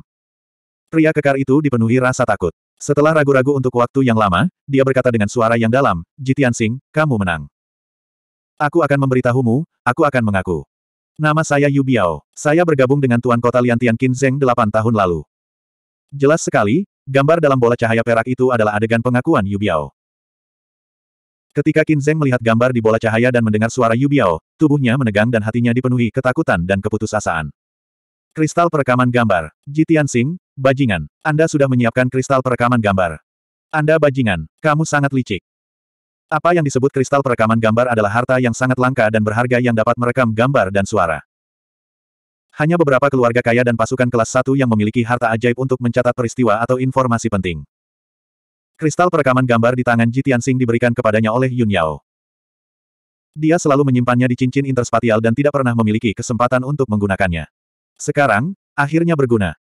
Pria kekar itu dipenuhi rasa takut. Setelah ragu-ragu untuk waktu yang lama, dia berkata dengan suara yang dalam, Jitian Sing, kamu menang. Aku akan memberitahumu, aku akan mengaku. Nama saya Yu Biao. Saya bergabung dengan Tuan Kota Liantian Zheng 8 tahun lalu. Jelas sekali, gambar dalam bola cahaya perak itu adalah adegan pengakuan Yu Biao. Ketika Zheng melihat gambar di bola cahaya dan mendengar suara Yu Biao, tubuhnya menegang dan hatinya dipenuhi ketakutan dan keputusasaan. Kristal perekaman gambar, Jitian Sing, Bajingan, Anda sudah menyiapkan kristal perekaman gambar. Anda bajingan, kamu sangat licik. Apa yang disebut kristal perekaman gambar adalah harta yang sangat langka dan berharga yang dapat merekam gambar dan suara. Hanya beberapa keluarga kaya dan pasukan kelas 1 yang memiliki harta ajaib untuk mencatat peristiwa atau informasi penting. Kristal perekaman gambar di tangan Ji Tianxing diberikan kepadanya oleh Yun Yao. Dia selalu menyimpannya di cincin interspatial dan tidak pernah memiliki kesempatan untuk menggunakannya. Sekarang, akhirnya berguna.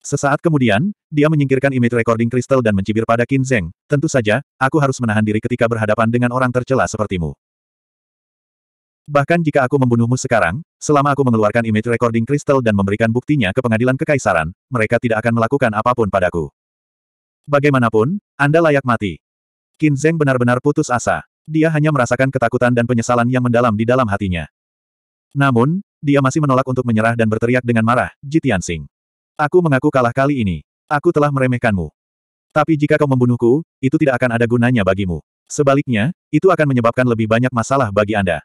Sesaat kemudian, dia menyingkirkan image recording kristal dan mencibir pada Qin Zheng, Tentu saja, aku harus menahan diri ketika berhadapan dengan orang tercela sepertimu. Bahkan jika aku membunuhmu sekarang, selama aku mengeluarkan image recording kristal dan memberikan buktinya ke pengadilan kekaisaran, mereka tidak akan melakukan apapun padaku. Bagaimanapun, Anda layak mati. Qin Zheng benar-benar putus asa. Dia hanya merasakan ketakutan dan penyesalan yang mendalam di dalam hatinya. Namun, dia masih menolak untuk menyerah dan berteriak dengan marah, Jitian Sing. Aku mengaku kalah kali ini. Aku telah meremehkanmu. Tapi jika kau membunuhku, itu tidak akan ada gunanya bagimu. Sebaliknya, itu akan menyebabkan lebih banyak masalah bagi Anda.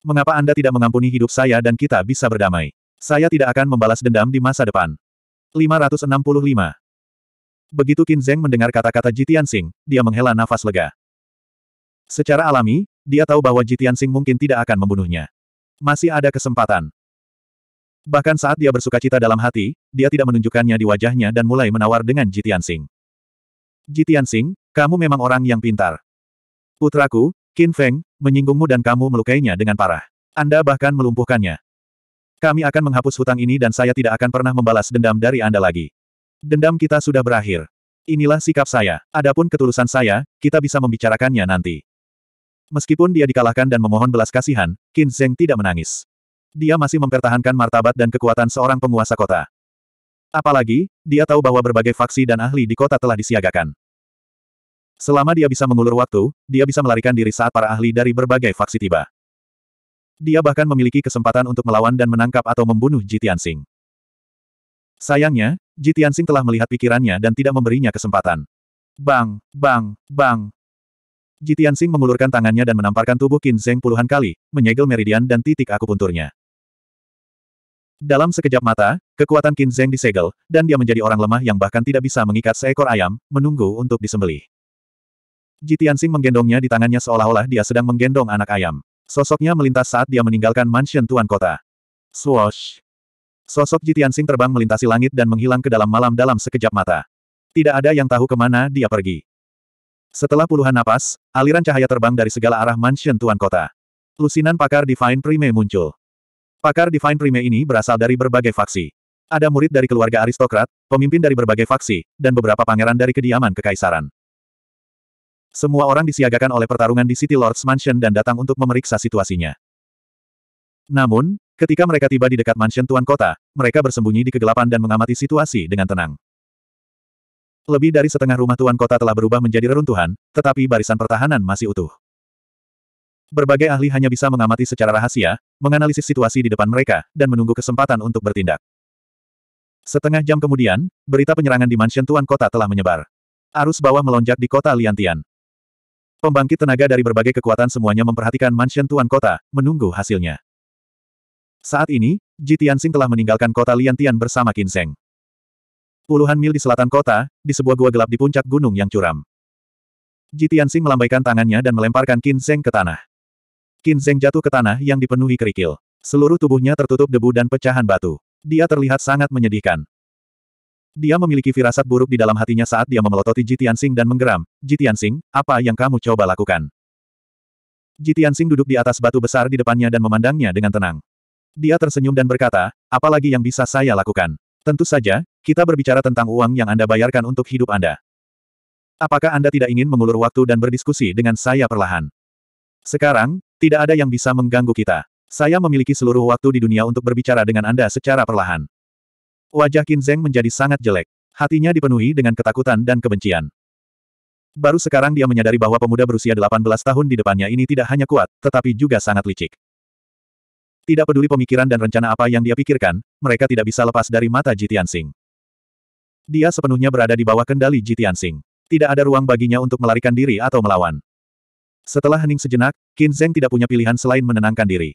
Mengapa Anda tidak mengampuni hidup saya dan kita bisa berdamai? Saya tidak akan membalas dendam di masa depan. 565. Begitu Qin Zheng mendengar kata-kata Jitian Sing, dia menghela nafas lega. Secara alami, dia tahu bahwa Jitian Sing mungkin tidak akan membunuhnya. Masih ada kesempatan. Bahkan saat dia bersuka cita dalam hati, dia tidak menunjukkannya di wajahnya dan mulai menawar dengan Jitian Sing. Jitian Sing, kamu memang orang yang pintar. Putraku, Qin Feng, menyinggungmu dan kamu melukainya dengan parah. Anda bahkan melumpuhkannya. Kami akan menghapus hutang ini dan saya tidak akan pernah membalas dendam dari Anda lagi. Dendam kita sudah berakhir. Inilah sikap saya. Adapun ketulusan saya, kita bisa membicarakannya nanti. Meskipun dia dikalahkan dan memohon belas kasihan, Qin Zheng tidak menangis. Dia masih mempertahankan martabat dan kekuatan seorang penguasa kota. Apalagi, dia tahu bahwa berbagai faksi dan ahli di kota telah disiagakan. Selama dia bisa mengulur waktu, dia bisa melarikan diri saat para ahli dari berbagai faksi tiba. Dia bahkan memiliki kesempatan untuk melawan dan menangkap atau membunuh Jitian Sayangnya, Jitian telah melihat pikirannya dan tidak memberinya kesempatan. Bang, bang, bang. Jitian mengulurkan tangannya dan menamparkan tubuh Qin Zeng puluhan kali, menyegel meridian dan titik akupunturnya. Dalam sekejap mata, kekuatan Qin Zheng disegel, dan dia menjadi orang lemah yang bahkan tidak bisa mengikat seekor ayam, menunggu untuk disembelih. Jitiansing menggendongnya di tangannya seolah-olah dia sedang menggendong anak ayam. Sosoknya melintas saat dia meninggalkan mansion tuan kota. Swoosh! Sosok Jitiansing terbang melintasi langit dan menghilang ke dalam malam dalam sekejap mata. Tidak ada yang tahu kemana dia pergi. Setelah puluhan napas, aliran cahaya terbang dari segala arah mansion tuan kota. Lusinan pakar Divine Prime muncul. Pakar Divine Prime ini berasal dari berbagai faksi. Ada murid dari keluarga aristokrat, pemimpin dari berbagai faksi, dan beberapa pangeran dari kediaman kekaisaran. Semua orang disiagakan oleh pertarungan di City Lord's Mansion dan datang untuk memeriksa situasinya. Namun, ketika mereka tiba di dekat mansion tuan kota, mereka bersembunyi di kegelapan dan mengamati situasi dengan tenang. Lebih dari setengah rumah tuan kota telah berubah menjadi reruntuhan, tetapi barisan pertahanan masih utuh. Berbagai ahli hanya bisa mengamati secara rahasia, menganalisis situasi di depan mereka, dan menunggu kesempatan untuk bertindak. Setengah jam kemudian, berita penyerangan di mansion tuan kota telah menyebar. Arus bawah melonjak di kota Liantian. Pembangkit tenaga dari berbagai kekuatan semuanya memperhatikan mansion tuan kota, menunggu hasilnya. Saat ini, Ji Tianxing telah meninggalkan kota Liantian bersama Kinseng. Puluhan mil di selatan kota, di sebuah gua gelap di puncak gunung yang curam. Ji Tianxing melambaikan tangannya dan melemparkan Kinseng ke tanah. Qin Zheng jatuh ke tanah yang dipenuhi kerikil. Seluruh tubuhnya tertutup debu dan pecahan batu. Dia terlihat sangat menyedihkan. Dia memiliki firasat buruk di dalam hatinya saat dia memelototi Jitiansing dan menggeram, Jitiansing, apa yang kamu coba lakukan? Jitiansing duduk di atas batu besar di depannya dan memandangnya dengan tenang. Dia tersenyum dan berkata, apalagi yang bisa saya lakukan? Tentu saja, kita berbicara tentang uang yang Anda bayarkan untuk hidup Anda. Apakah Anda tidak ingin mengulur waktu dan berdiskusi dengan saya perlahan? Sekarang, tidak ada yang bisa mengganggu kita. Saya memiliki seluruh waktu di dunia untuk berbicara dengan Anda secara perlahan. Wajah Qin Zheng menjadi sangat jelek. Hatinya dipenuhi dengan ketakutan dan kebencian. Baru sekarang dia menyadari bahwa pemuda berusia 18 tahun di depannya ini tidak hanya kuat, tetapi juga sangat licik. Tidak peduli pemikiran dan rencana apa yang dia pikirkan, mereka tidak bisa lepas dari mata Jitian Sing. Dia sepenuhnya berada di bawah kendali Jitian Sing. Tidak ada ruang baginya untuk melarikan diri atau melawan. Setelah hening sejenak, Qin Zheng tidak punya pilihan selain menenangkan diri.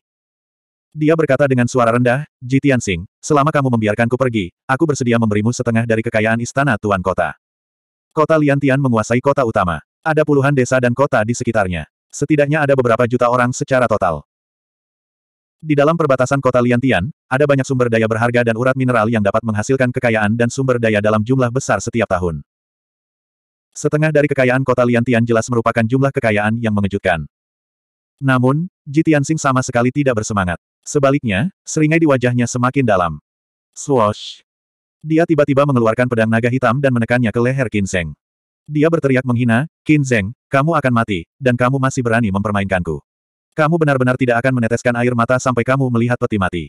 Dia berkata dengan suara rendah, Ji Tianxing, selama kamu membiarkanku pergi, aku bersedia memberimu setengah dari kekayaan istana Tuan Kota. Kota Liantian menguasai kota utama. Ada puluhan desa dan kota di sekitarnya. Setidaknya ada beberapa juta orang secara total. Di dalam perbatasan kota Liantian, ada banyak sumber daya berharga dan urat mineral yang dapat menghasilkan kekayaan dan sumber daya dalam jumlah besar setiap tahun. Setengah dari kekayaan kota Liantian jelas merupakan jumlah kekayaan yang mengejutkan. Namun, Ji sama sekali tidak bersemangat. Sebaliknya, seringai di wajahnya semakin dalam. Swoosh! Dia tiba-tiba mengeluarkan pedang naga hitam dan menekannya ke leher Kinseng. Dia berteriak menghina, Kinseng, kamu akan mati, dan kamu masih berani mempermainkanku. Kamu benar-benar tidak akan meneteskan air mata sampai kamu melihat peti mati.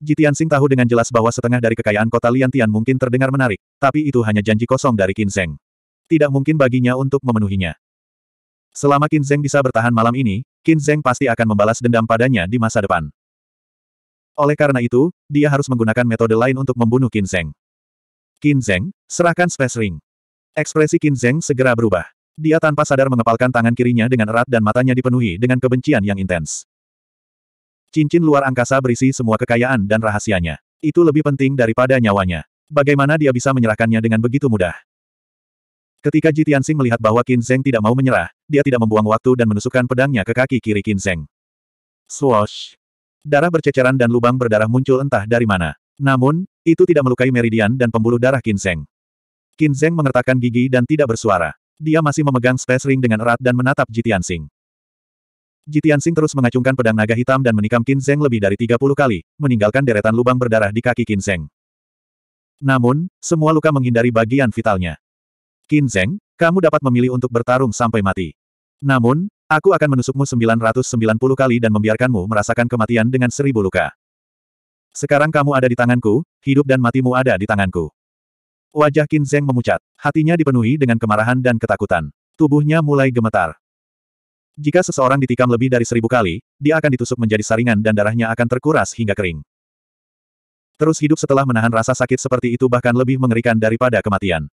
Jitian Sing tahu dengan jelas bahwa setengah dari kekayaan kota Liantian mungkin terdengar menarik, tapi itu hanya janji kosong dari Qin Zheng. Tidak mungkin baginya untuk memenuhinya. Selama Qin Zheng bisa bertahan malam ini, Qin Zheng pasti akan membalas dendam padanya di masa depan. Oleh karena itu, dia harus menggunakan metode lain untuk membunuh Qin Zheng. Qin Zheng, serahkan Space Ring. Ekspresi Qin Zheng segera berubah. Dia tanpa sadar mengepalkan tangan kirinya dengan erat dan matanya dipenuhi dengan kebencian yang intens. Cincin luar angkasa berisi semua kekayaan dan rahasianya. Itu lebih penting daripada nyawanya. Bagaimana dia bisa menyerahkannya dengan begitu mudah? Ketika Ji Tianxing melihat bahwa Qin Zheng tidak mau menyerah, dia tidak membuang waktu dan menusukkan pedangnya ke kaki kiri Qin Zheng. Swoosh! Darah berceceran dan lubang berdarah muncul entah dari mana. Namun, itu tidak melukai meridian dan pembuluh darah Qin Zheng. Qin Zheng mengertakkan gigi dan tidak bersuara. Dia masih memegang space ring dengan erat dan menatap Ji Tianxing. Jitian Sing terus mengacungkan pedang naga hitam dan menikam Kinzeng lebih dari 30 kali, meninggalkan deretan lubang berdarah di kaki Kinzeng. Namun, semua luka menghindari bagian vitalnya. Kinzeng, kamu dapat memilih untuk bertarung sampai mati. Namun, aku akan menusukmu 990 kali dan membiarkanmu merasakan kematian dengan seribu luka. Sekarang kamu ada di tanganku, hidup dan matimu ada di tanganku. Wajah Qin Zheng memucat, hatinya dipenuhi dengan kemarahan dan ketakutan. Tubuhnya mulai gemetar. Jika seseorang ditikam lebih dari seribu kali, dia akan ditusuk menjadi saringan dan darahnya akan terkuras hingga kering. Terus hidup setelah menahan rasa sakit seperti itu bahkan lebih mengerikan daripada kematian.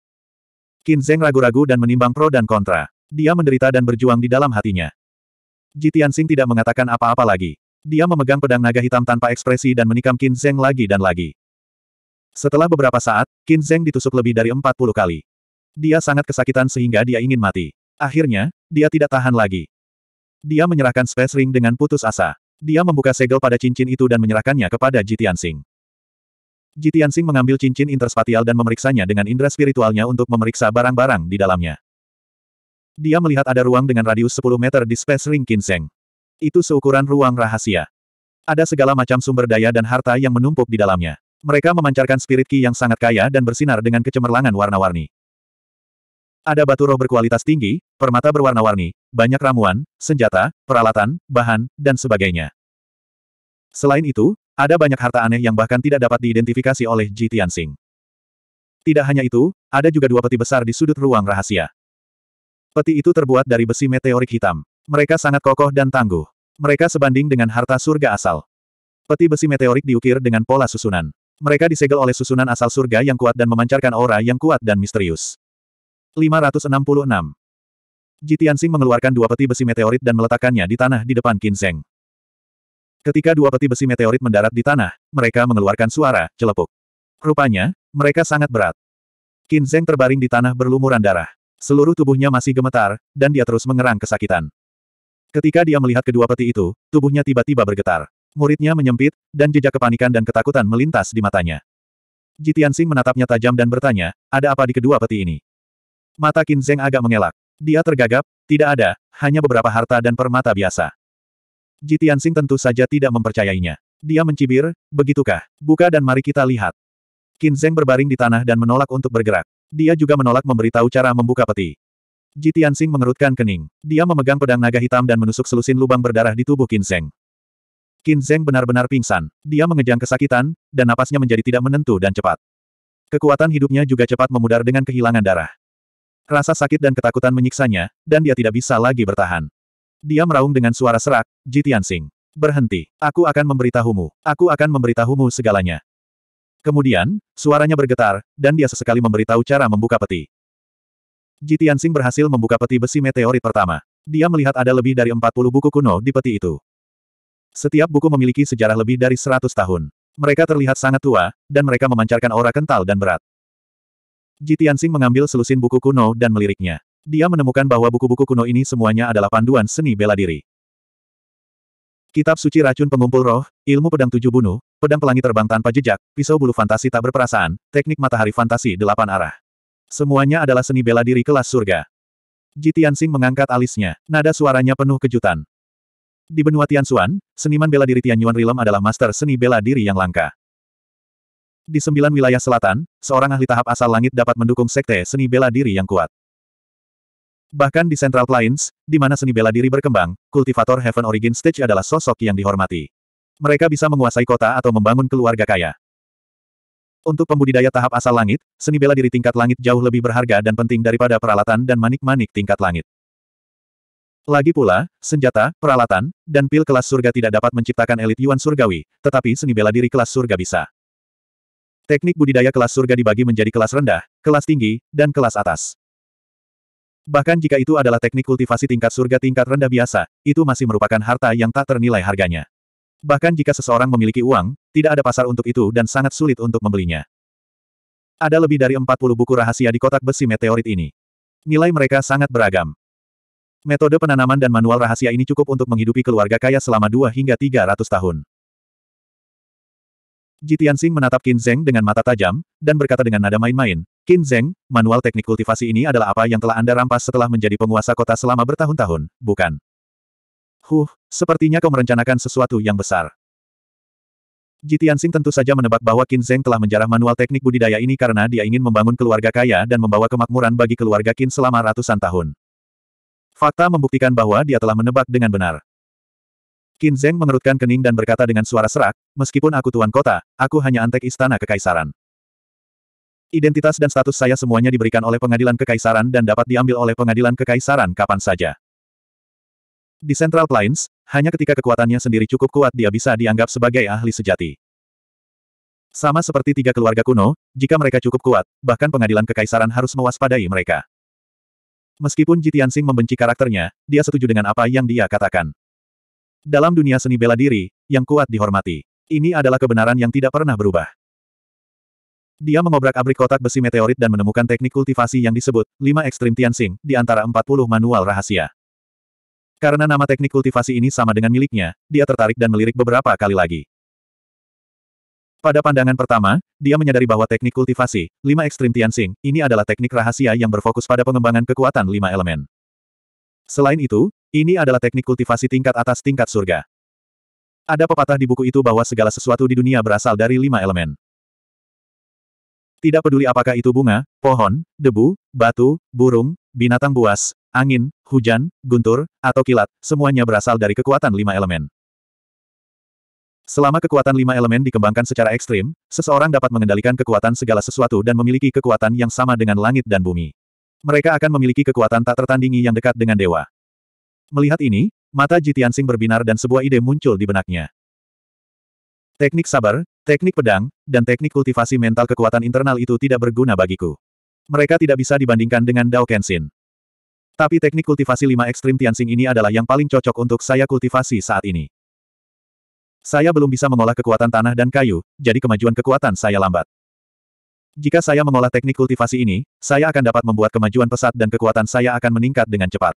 Qin Zheng ragu-ragu dan menimbang pro dan kontra. Dia menderita dan berjuang di dalam hatinya. Ji Tianxing tidak mengatakan apa-apa lagi. Dia memegang pedang naga hitam tanpa ekspresi dan menikam Qin Zheng lagi dan lagi. Setelah beberapa saat, Qin Zheng ditusuk lebih dari 40 kali. Dia sangat kesakitan sehingga dia ingin mati. Akhirnya, dia tidak tahan lagi. Dia menyerahkan Space Ring dengan putus asa. Dia membuka segel pada cincin itu dan menyerahkannya kepada Jitian Jitian Singh mengambil cincin interspatial dan memeriksanya dengan indera spiritualnya untuk memeriksa barang-barang di dalamnya. Dia melihat ada ruang dengan radius 10 meter di Space Ring Kinseng. Itu seukuran ruang rahasia. Ada segala macam sumber daya dan harta yang menumpuk di dalamnya. Mereka memancarkan spirit ki yang sangat kaya dan bersinar dengan kecemerlangan warna-warni. Ada batu roh berkualitas tinggi, permata berwarna-warni, banyak ramuan, senjata, peralatan, bahan, dan sebagainya. Selain itu, ada banyak harta aneh yang bahkan tidak dapat diidentifikasi oleh Ji Tianxing. Tidak hanya itu, ada juga dua peti besar di sudut ruang rahasia. Peti itu terbuat dari besi meteorik hitam. Mereka sangat kokoh dan tangguh. Mereka sebanding dengan harta surga asal. Peti besi meteorik diukir dengan pola susunan. Mereka disegel oleh susunan asal surga yang kuat dan memancarkan aura yang kuat dan misterius. 566. Jitiansing mengeluarkan dua peti besi meteorit dan meletakkannya di tanah di depan Kinzeng. Ketika dua peti besi meteorit mendarat di tanah, mereka mengeluarkan suara, celepuk. Rupanya, mereka sangat berat. Kinzeng terbaring di tanah berlumuran darah. Seluruh tubuhnya masih gemetar, dan dia terus mengerang kesakitan. Ketika dia melihat kedua peti itu, tubuhnya tiba-tiba bergetar. Muridnya menyempit, dan jejak kepanikan dan ketakutan melintas di matanya. Jitiansing menatapnya tajam dan bertanya, ada apa di kedua peti ini? Mata Qin Zeng agak mengelak. Dia tergagap, tidak ada, hanya beberapa harta dan permata biasa. Jitiansing tentu saja tidak mempercayainya. Dia mencibir, begitukah? Buka dan mari kita lihat. Qin Zeng berbaring di tanah dan menolak untuk bergerak. Dia juga menolak memberitahu cara membuka peti. Jitiansing mengerutkan kening. Dia memegang pedang naga hitam dan menusuk selusin lubang berdarah di tubuh Qin Zeng. Qin Zeng benar-benar pingsan. Dia mengejang kesakitan, dan napasnya menjadi tidak menentu dan cepat. Kekuatan hidupnya juga cepat memudar dengan kehilangan darah. Rasa sakit dan ketakutan menyiksanya, dan dia tidak bisa lagi bertahan. Dia meraung dengan suara serak, Jitian Berhenti. Aku akan memberitahumu. Aku akan memberitahumu segalanya. Kemudian, suaranya bergetar, dan dia sesekali memberitahu cara membuka peti. Jitian berhasil membuka peti besi meteorit pertama. Dia melihat ada lebih dari 40 buku kuno di peti itu. Setiap buku memiliki sejarah lebih dari 100 tahun. Mereka terlihat sangat tua, dan mereka memancarkan aura kental dan berat. Ji Tianxing mengambil selusin buku kuno dan meliriknya. Dia menemukan bahwa buku-buku kuno ini semuanya adalah panduan seni bela diri. Kitab suci racun pengumpul roh, ilmu pedang tujuh bunuh, pedang pelangi terbang tanpa jejak, pisau bulu fantasi tak berperasaan, teknik matahari fantasi delapan arah. Semuanya adalah seni bela diri kelas surga. Ji Tianxing mengangkat alisnya, nada suaranya penuh kejutan. Di benua Tianxuan, seniman bela diri Tianyuan Rilem adalah master seni bela diri yang langka. Di sembilan wilayah selatan, seorang ahli tahap asal langit dapat mendukung sekte seni bela diri yang kuat. Bahkan di Central Plains, di mana seni bela diri berkembang, kultivator Heaven Origin Stage adalah sosok yang dihormati. Mereka bisa menguasai kota atau membangun keluarga kaya. Untuk pembudidaya tahap asal langit, seni bela diri tingkat langit jauh lebih berharga dan penting daripada peralatan dan manik-manik tingkat langit. Lagi pula, senjata, peralatan, dan pil kelas surga tidak dapat menciptakan elit Yuan surgawi, tetapi seni bela diri kelas surga bisa. Teknik budidaya kelas surga dibagi menjadi kelas rendah, kelas tinggi, dan kelas atas. Bahkan jika itu adalah teknik kultivasi tingkat surga tingkat rendah biasa, itu masih merupakan harta yang tak ternilai harganya. Bahkan jika seseorang memiliki uang, tidak ada pasar untuk itu dan sangat sulit untuk membelinya. Ada lebih dari 40 buku rahasia di kotak besi meteorit ini. Nilai mereka sangat beragam. Metode penanaman dan manual rahasia ini cukup untuk menghidupi keluarga kaya selama 2 hingga 300 tahun. Ji Tianxing menatap Qin Zheng dengan mata tajam, dan berkata dengan nada main-main, Qin Zheng, manual teknik kultivasi ini adalah apa yang telah Anda rampas setelah menjadi penguasa kota selama bertahun-tahun, bukan? Huh, sepertinya kau merencanakan sesuatu yang besar. Ji Tianxing tentu saja menebak bahwa Qin Zheng telah menjarah manual teknik budidaya ini karena dia ingin membangun keluarga kaya dan membawa kemakmuran bagi keluarga Qin selama ratusan tahun. Fakta membuktikan bahwa dia telah menebak dengan benar. Qin Zheng mengerutkan kening dan berkata dengan suara serak, meskipun aku tuan kota, aku hanya antek istana kekaisaran. Identitas dan status saya semuanya diberikan oleh pengadilan kekaisaran dan dapat diambil oleh pengadilan kekaisaran kapan saja. Di Central Plains, hanya ketika kekuatannya sendiri cukup kuat dia bisa dianggap sebagai ahli sejati. Sama seperti tiga keluarga kuno, jika mereka cukup kuat, bahkan pengadilan kekaisaran harus mewaspadai mereka. Meskipun Jitiansing membenci karakternya, dia setuju dengan apa yang dia katakan. Dalam dunia seni bela diri, yang kuat dihormati. Ini adalah kebenaran yang tidak pernah berubah. Dia mengobrak-abrik kotak besi meteorit dan menemukan teknik kultivasi yang disebut 5 Ekstrim Tianxing di antara 40 manual rahasia. Karena nama teknik kultivasi ini sama dengan miliknya, dia tertarik dan melirik beberapa kali lagi. Pada pandangan pertama, dia menyadari bahwa teknik kultivasi, 5 Ekstrim Tianxing, ini adalah teknik rahasia yang berfokus pada pengembangan kekuatan 5 elemen. Selain itu, ini adalah teknik kultivasi tingkat atas tingkat surga. Ada pepatah di buku itu bahwa segala sesuatu di dunia berasal dari lima elemen. Tidak peduli apakah itu bunga, pohon, debu, batu, burung, binatang buas, angin, hujan, guntur, atau kilat, semuanya berasal dari kekuatan lima elemen. Selama kekuatan lima elemen dikembangkan secara ekstrim, seseorang dapat mengendalikan kekuatan segala sesuatu dan memiliki kekuatan yang sama dengan langit dan bumi. Mereka akan memiliki kekuatan tak tertandingi yang dekat dengan dewa. Melihat ini, mata Tianxing berbinar dan sebuah ide muncul di benaknya. Teknik sabar, teknik pedang, dan teknik kultivasi mental kekuatan internal itu tidak berguna bagiku. Mereka tidak bisa dibandingkan dengan Dao Kenshin. Tapi teknik kultivasi lima ekstrim Tianxing ini adalah yang paling cocok untuk saya kultivasi saat ini. Saya belum bisa mengolah kekuatan tanah dan kayu, jadi kemajuan kekuatan saya lambat. Jika saya mengolah teknik kultivasi ini, saya akan dapat membuat kemajuan pesat dan kekuatan saya akan meningkat dengan cepat.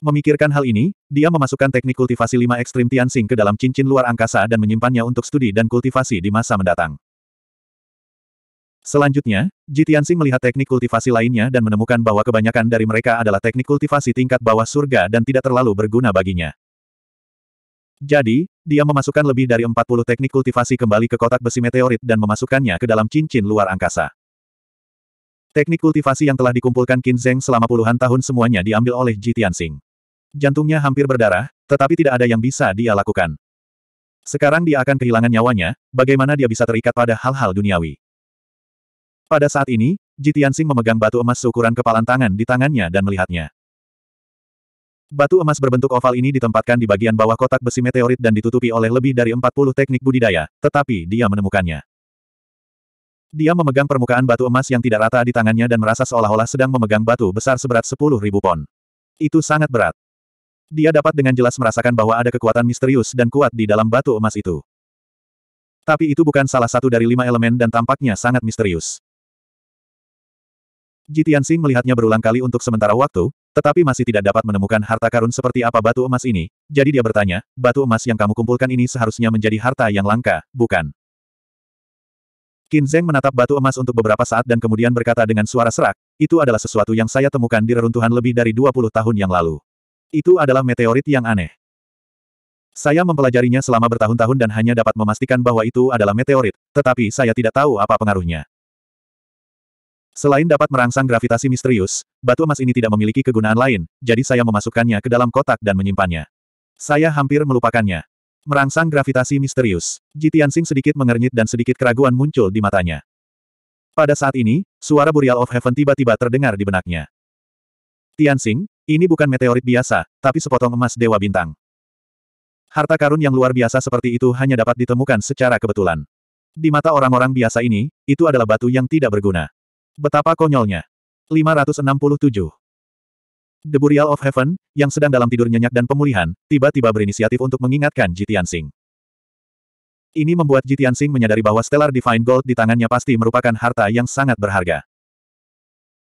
Memikirkan hal ini, dia memasukkan teknik kultivasi lima ekstrim Tianxing ke dalam cincin luar angkasa dan menyimpannya untuk studi dan kultivasi di masa mendatang. Selanjutnya, Ji Tianxing melihat teknik kultivasi lainnya dan menemukan bahwa kebanyakan dari mereka adalah teknik kultivasi tingkat bawah surga dan tidak terlalu berguna baginya. Jadi, dia memasukkan lebih dari 40 teknik kultivasi kembali ke kotak besi meteorit dan memasukkannya ke dalam cincin luar angkasa. Teknik kultivasi yang telah dikumpulkan Qin Zeng selama puluhan tahun semuanya diambil oleh Ji Tianxing. Jantungnya hampir berdarah, tetapi tidak ada yang bisa dia lakukan. Sekarang dia akan kehilangan nyawanya, bagaimana dia bisa terikat pada hal-hal duniawi. Pada saat ini, Jitiansing memegang batu emas seukuran kepalan tangan di tangannya dan melihatnya. Batu emas berbentuk oval ini ditempatkan di bagian bawah kotak besi meteorit dan ditutupi oleh lebih dari 40 teknik budidaya, tetapi dia menemukannya. Dia memegang permukaan batu emas yang tidak rata di tangannya dan merasa seolah-olah sedang memegang batu besar seberat 10.000 pon. Itu sangat berat. Dia dapat dengan jelas merasakan bahwa ada kekuatan misterius dan kuat di dalam batu emas itu. Tapi itu bukan salah satu dari lima elemen dan tampaknya sangat misterius. Jitian melihatnya berulang kali untuk sementara waktu, tetapi masih tidak dapat menemukan harta karun seperti apa batu emas ini, jadi dia bertanya, batu emas yang kamu kumpulkan ini seharusnya menjadi harta yang langka, bukan? Qin Zheng menatap batu emas untuk beberapa saat dan kemudian berkata dengan suara serak, itu adalah sesuatu yang saya temukan di reruntuhan lebih dari 20 tahun yang lalu. Itu adalah meteorit yang aneh. Saya mempelajarinya selama bertahun-tahun dan hanya dapat memastikan bahwa itu adalah meteorit, tetapi saya tidak tahu apa pengaruhnya. Selain dapat merangsang gravitasi misterius, batu emas ini tidak memiliki kegunaan lain, jadi saya memasukkannya ke dalam kotak dan menyimpannya. Saya hampir melupakannya. Merangsang gravitasi misterius. Sing sedikit mengernyit dan sedikit keraguan muncul di matanya. Pada saat ini, suara Burial of Heaven tiba-tiba terdengar di benaknya. Tianxing. Ini bukan meteorit biasa, tapi sepotong emas Dewa Bintang. Harta karun yang luar biasa seperti itu hanya dapat ditemukan secara kebetulan. Di mata orang-orang biasa ini, itu adalah batu yang tidak berguna. Betapa konyolnya. 567. The Burial of Heaven, yang sedang dalam tidur nyenyak dan pemulihan, tiba-tiba berinisiatif untuk mengingatkan Jitian Singh. Ini membuat Jitian Singh menyadari bahwa Stellar Divine Gold di tangannya pasti merupakan harta yang sangat berharga.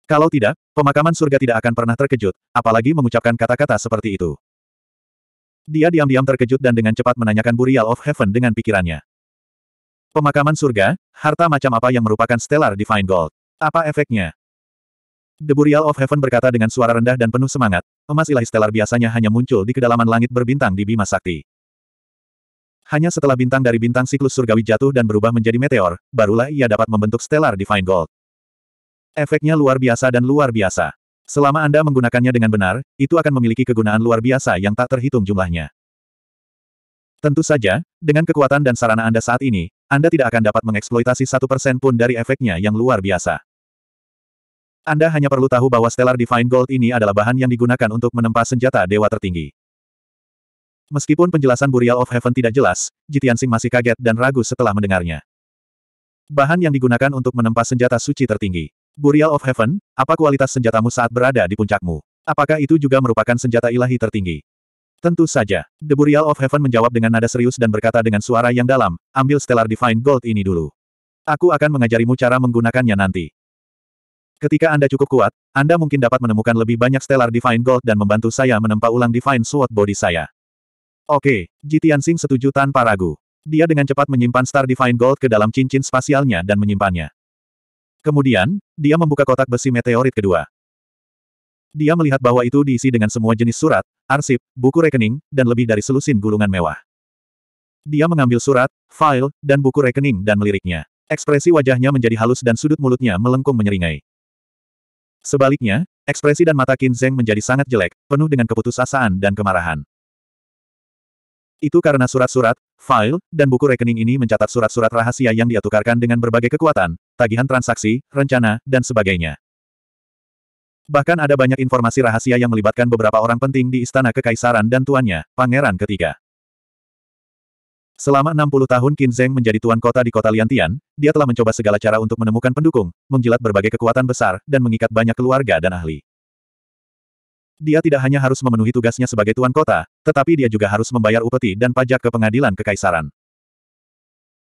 Kalau tidak, pemakaman surga tidak akan pernah terkejut, apalagi mengucapkan kata-kata seperti itu. Dia diam-diam terkejut dan dengan cepat menanyakan Burial of Heaven dengan pikirannya. Pemakaman surga, harta macam apa yang merupakan Stellar Divine Gold? Apa efeknya? The Burial of Heaven berkata dengan suara rendah dan penuh semangat, emas ilahi stellar biasanya hanya muncul di kedalaman langit berbintang di Bima Sakti. Hanya setelah bintang dari bintang siklus surgawi jatuh dan berubah menjadi meteor, barulah ia dapat membentuk stellar divine gold. Efeknya luar biasa dan luar biasa. Selama Anda menggunakannya dengan benar, itu akan memiliki kegunaan luar biasa yang tak terhitung jumlahnya. Tentu saja, dengan kekuatan dan sarana Anda saat ini, Anda tidak akan dapat mengeksploitasi satu persen pun dari efeknya yang luar biasa. Anda hanya perlu tahu bahwa Stellar Divine Gold ini adalah bahan yang digunakan untuk menempa senjata dewa tertinggi. Meskipun penjelasan Burial of Heaven tidak jelas, Jitian Jitiansing masih kaget dan ragu setelah mendengarnya. Bahan yang digunakan untuk menempa senjata suci tertinggi. Burial of Heaven, apa kualitas senjatamu saat berada di puncakmu? Apakah itu juga merupakan senjata ilahi tertinggi? Tentu saja. The Burial of Heaven menjawab dengan nada serius dan berkata dengan suara yang dalam, ambil Stellar Divine Gold ini dulu. Aku akan mengajarimu cara menggunakannya nanti. Ketika Anda cukup kuat, Anda mungkin dapat menemukan lebih banyak Stellar Divine Gold dan membantu saya menempa ulang Divine Sword Body saya. Oke, Jitian Sing setuju tanpa ragu. Dia dengan cepat menyimpan Star Divine Gold ke dalam cincin spasialnya dan menyimpannya. Kemudian, dia membuka kotak besi meteorit kedua. Dia melihat bahwa itu diisi dengan semua jenis surat, arsip, buku rekening, dan lebih dari selusin gulungan mewah. Dia mengambil surat, file, dan buku rekening dan meliriknya. Ekspresi wajahnya menjadi halus dan sudut mulutnya melengkung menyeringai. Sebaliknya, ekspresi dan mata Qin Zheng menjadi sangat jelek, penuh dengan keputusasaan dan kemarahan. Itu karena surat-surat, file, dan buku rekening ini mencatat surat-surat rahasia yang dia dengan berbagai kekuatan, tagihan transaksi, rencana, dan sebagainya. Bahkan ada banyak informasi rahasia yang melibatkan beberapa orang penting di Istana Kekaisaran dan tuannya, Pangeran ketiga. Selama 60 tahun Qin Zheng menjadi tuan kota di kota Liantian, dia telah mencoba segala cara untuk menemukan pendukung, menjilat berbagai kekuatan besar, dan mengikat banyak keluarga dan ahli. Dia tidak hanya harus memenuhi tugasnya sebagai tuan kota, tetapi dia juga harus membayar upeti dan pajak ke pengadilan kekaisaran.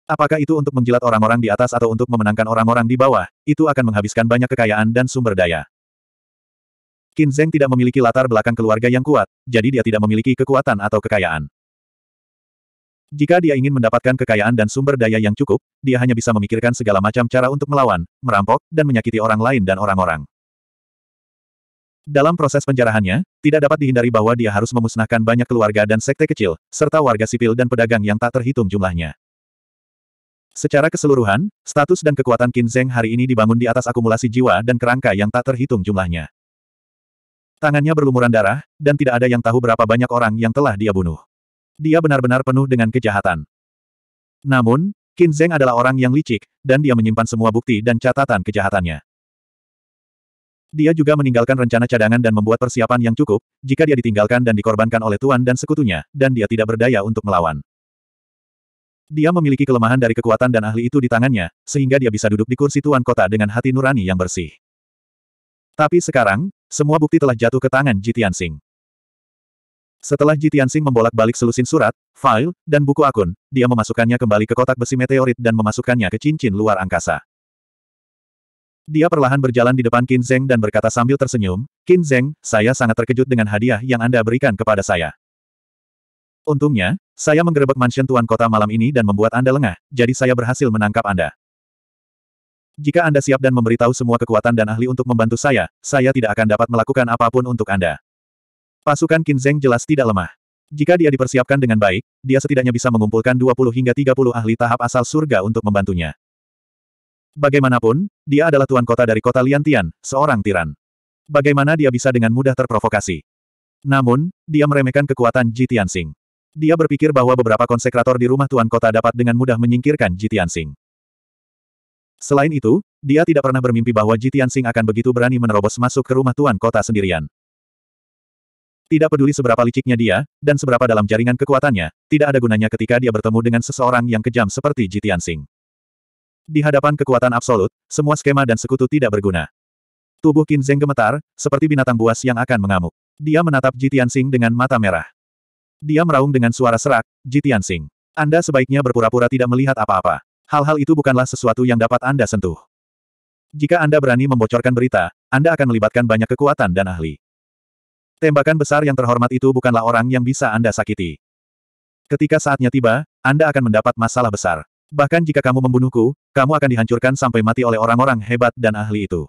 Apakah itu untuk menjilat orang-orang di atas atau untuk memenangkan orang-orang di bawah, itu akan menghabiskan banyak kekayaan dan sumber daya. Qin Zheng tidak memiliki latar belakang keluarga yang kuat, jadi dia tidak memiliki kekuatan atau kekayaan. Jika dia ingin mendapatkan kekayaan dan sumber daya yang cukup, dia hanya bisa memikirkan segala macam cara untuk melawan, merampok, dan menyakiti orang lain dan orang-orang. Dalam proses penjarahannya, tidak dapat dihindari bahwa dia harus memusnahkan banyak keluarga dan sekte kecil, serta warga sipil dan pedagang yang tak terhitung jumlahnya. Secara keseluruhan, status dan kekuatan Qin Zeng hari ini dibangun di atas akumulasi jiwa dan kerangka yang tak terhitung jumlahnya. Tangannya berlumuran darah, dan tidak ada yang tahu berapa banyak orang yang telah dia bunuh. Dia benar-benar penuh dengan kejahatan. Namun, Qin Zeng adalah orang yang licik, dan dia menyimpan semua bukti dan catatan kejahatannya. Dia juga meninggalkan rencana cadangan dan membuat persiapan yang cukup, jika dia ditinggalkan dan dikorbankan oleh Tuan dan sekutunya, dan dia tidak berdaya untuk melawan. Dia memiliki kelemahan dari kekuatan dan ahli itu di tangannya, sehingga dia bisa duduk di kursi Tuan Kota dengan hati nurani yang bersih. Tapi sekarang, semua bukti telah jatuh ke tangan Jitian Singh. Setelah Jitian Singh membolak-balik selusin surat, file, dan buku akun, dia memasukkannya kembali ke kotak besi meteorit dan memasukkannya ke cincin luar angkasa. Dia perlahan berjalan di depan Qin Zheng dan berkata sambil tersenyum, Qin Zheng, saya sangat terkejut dengan hadiah yang Anda berikan kepada saya. Untungnya, saya menggerebek mansion tuan kota malam ini dan membuat Anda lengah, jadi saya berhasil menangkap Anda. Jika Anda siap dan memberitahu semua kekuatan dan ahli untuk membantu saya, saya tidak akan dapat melakukan apapun untuk Anda. Pasukan Qin Zheng jelas tidak lemah. Jika dia dipersiapkan dengan baik, dia setidaknya bisa mengumpulkan 20 hingga 30 ahli tahap asal surga untuk membantunya. Bagaimanapun, dia adalah tuan kota dari kota Liantian, seorang tiran. Bagaimana dia bisa dengan mudah terprovokasi? Namun, dia meremehkan kekuatan Ji Tianxing. Dia berpikir bahwa beberapa konsekrator di rumah tuan kota dapat dengan mudah menyingkirkan Ji Tianxing. Selain itu, dia tidak pernah bermimpi bahwa Ji Tianxing akan begitu berani menerobos masuk ke rumah tuan kota sendirian. Tidak peduli seberapa liciknya dia, dan seberapa dalam jaringan kekuatannya, tidak ada gunanya ketika dia bertemu dengan seseorang yang kejam seperti Jitian Sing. Di hadapan kekuatan absolut, semua skema dan sekutu tidak berguna. Tubuh Qin Zeng gemetar, seperti binatang buas yang akan mengamuk. Dia menatap Ji Tianxing dengan mata merah. Dia meraung dengan suara serak, Ji Tianxing, Anda sebaiknya berpura-pura tidak melihat apa-apa. Hal-hal itu bukanlah sesuatu yang dapat Anda sentuh. Jika Anda berani membocorkan berita, Anda akan melibatkan banyak kekuatan dan ahli. Tembakan besar yang terhormat itu bukanlah orang yang bisa Anda sakiti. Ketika saatnya tiba, Anda akan mendapat masalah besar. Bahkan jika kamu membunuhku, kamu akan dihancurkan sampai mati oleh orang-orang hebat dan ahli itu.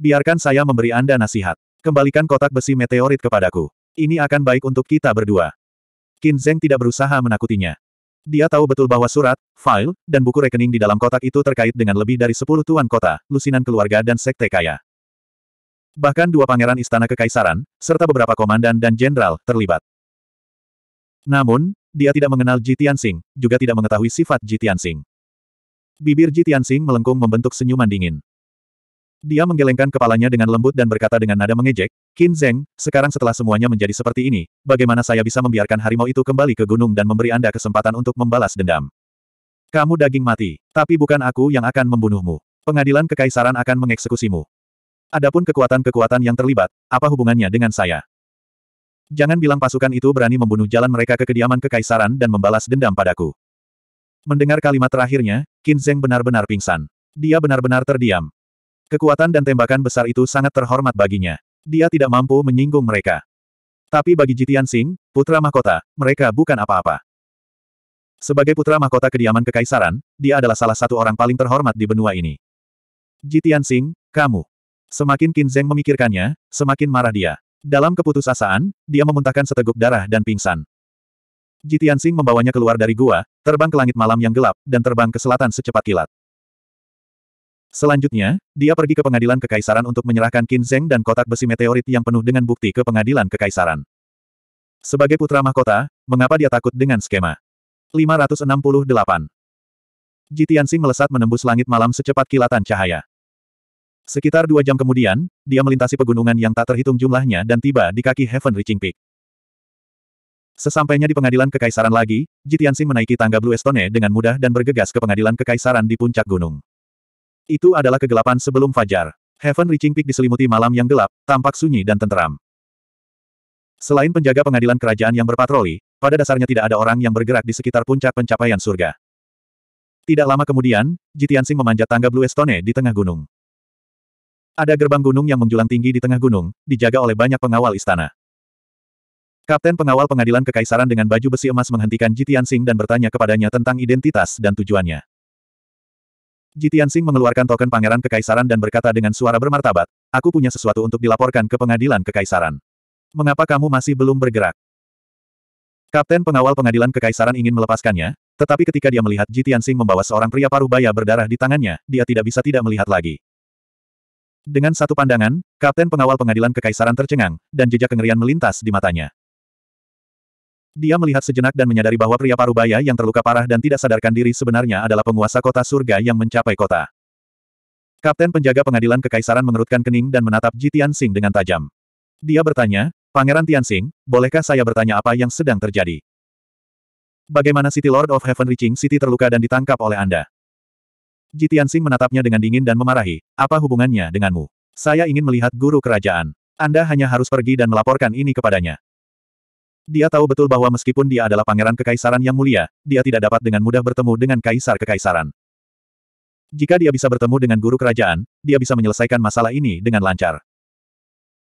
Biarkan saya memberi Anda nasihat. Kembalikan kotak besi meteorit kepadaku. Ini akan baik untuk kita berdua. Qin Zeng tidak berusaha menakutinya. Dia tahu betul bahwa surat, file, dan buku rekening di dalam kotak itu terkait dengan lebih dari sepuluh tuan kota, lusinan keluarga dan sekte kaya. Bahkan dua pangeran istana kekaisaran, serta beberapa komandan dan jenderal, terlibat. Namun, dia tidak mengenal Ji Tianxing, juga tidak mengetahui sifat Ji Tianxing. Bibir Ji Tianxing melengkung membentuk senyuman dingin. Dia menggelengkan kepalanya dengan lembut dan berkata dengan nada mengejek, Qin Zeng, sekarang setelah semuanya menjadi seperti ini, bagaimana saya bisa membiarkan harimau itu kembali ke gunung dan memberi Anda kesempatan untuk membalas dendam? Kamu daging mati, tapi bukan aku yang akan membunuhmu. Pengadilan Kekaisaran akan mengeksekusimu. Adapun kekuatan-kekuatan yang terlibat, apa hubungannya dengan saya? Jangan bilang pasukan itu berani membunuh jalan mereka ke kediaman kekaisaran dan membalas dendam padaku. Mendengar kalimat terakhirnya, Qin Zheng benar-benar pingsan. Dia benar-benar terdiam. Kekuatan dan tembakan besar itu sangat terhormat baginya. Dia tidak mampu menyinggung mereka. Tapi bagi Jitian Singh, putra mahkota, mereka bukan apa-apa. Sebagai putra mahkota kediaman kekaisaran, dia adalah salah satu orang paling terhormat di benua ini. Jitian Singh, kamu. Semakin Qin Zheng memikirkannya, semakin marah dia. Dalam keputusasaan, dia memuntahkan seteguk darah dan pingsan. Jitian Sing membawanya keluar dari gua, terbang ke langit malam yang gelap, dan terbang ke selatan secepat kilat. Selanjutnya, dia pergi ke pengadilan kekaisaran untuk menyerahkan Qin Zeng dan kotak besi meteorit yang penuh dengan bukti ke pengadilan kekaisaran. Sebagai putra mahkota, mengapa dia takut dengan skema? 568. Jitian Sing melesat menembus langit malam secepat kilatan cahaya. Sekitar dua jam kemudian, dia melintasi pegunungan yang tak terhitung jumlahnya dan tiba di kaki Heaven Reaching Peak. Sesampainya di pengadilan kekaisaran lagi, Jitiansing menaiki tangga Blue Estone dengan mudah dan bergegas ke pengadilan kekaisaran di puncak gunung. Itu adalah kegelapan sebelum fajar. Heaven Reaching Peak diselimuti malam yang gelap, tampak sunyi dan tenteram. Selain penjaga pengadilan kerajaan yang berpatroli, pada dasarnya tidak ada orang yang bergerak di sekitar puncak pencapaian surga. Tidak lama kemudian, Jitiansing memanjat tangga Blue Estone di tengah gunung. Ada gerbang gunung yang menjulang tinggi di tengah gunung, dijaga oleh banyak pengawal istana. Kapten pengawal pengadilan kekaisaran dengan baju besi emas menghentikan Jitian Sing dan bertanya kepadanya tentang identitas dan tujuannya. Jitian Sing mengeluarkan token pangeran kekaisaran dan berkata dengan suara bermartabat, Aku punya sesuatu untuk dilaporkan ke pengadilan kekaisaran. Mengapa kamu masih belum bergerak? Kapten pengawal pengadilan kekaisaran ingin melepaskannya, tetapi ketika dia melihat Jitian Sing membawa seorang pria paruh baya berdarah di tangannya, dia tidak bisa tidak melihat lagi. Dengan satu pandangan, kapten pengawal pengadilan kekaisaran tercengang, dan jejak kengerian melintas di matanya. Dia melihat sejenak dan menyadari bahwa pria parubaya yang terluka parah dan tidak sadarkan diri sebenarnya adalah penguasa kota surga yang mencapai kota. Kapten penjaga pengadilan kekaisaran mengerutkan kening dan menatap Ji Tianxing dengan tajam. Dia bertanya, Pangeran Tianxing, bolehkah saya bertanya apa yang sedang terjadi? Bagaimana City Lord of Heaven Reaching City terluka dan ditangkap oleh Anda? Jitian Sing menatapnya dengan dingin dan memarahi, apa hubungannya denganmu? Saya ingin melihat guru kerajaan. Anda hanya harus pergi dan melaporkan ini kepadanya. Dia tahu betul bahwa meskipun dia adalah pangeran kekaisaran yang mulia, dia tidak dapat dengan mudah bertemu dengan kaisar kekaisaran. Jika dia bisa bertemu dengan guru kerajaan, dia bisa menyelesaikan masalah ini dengan lancar.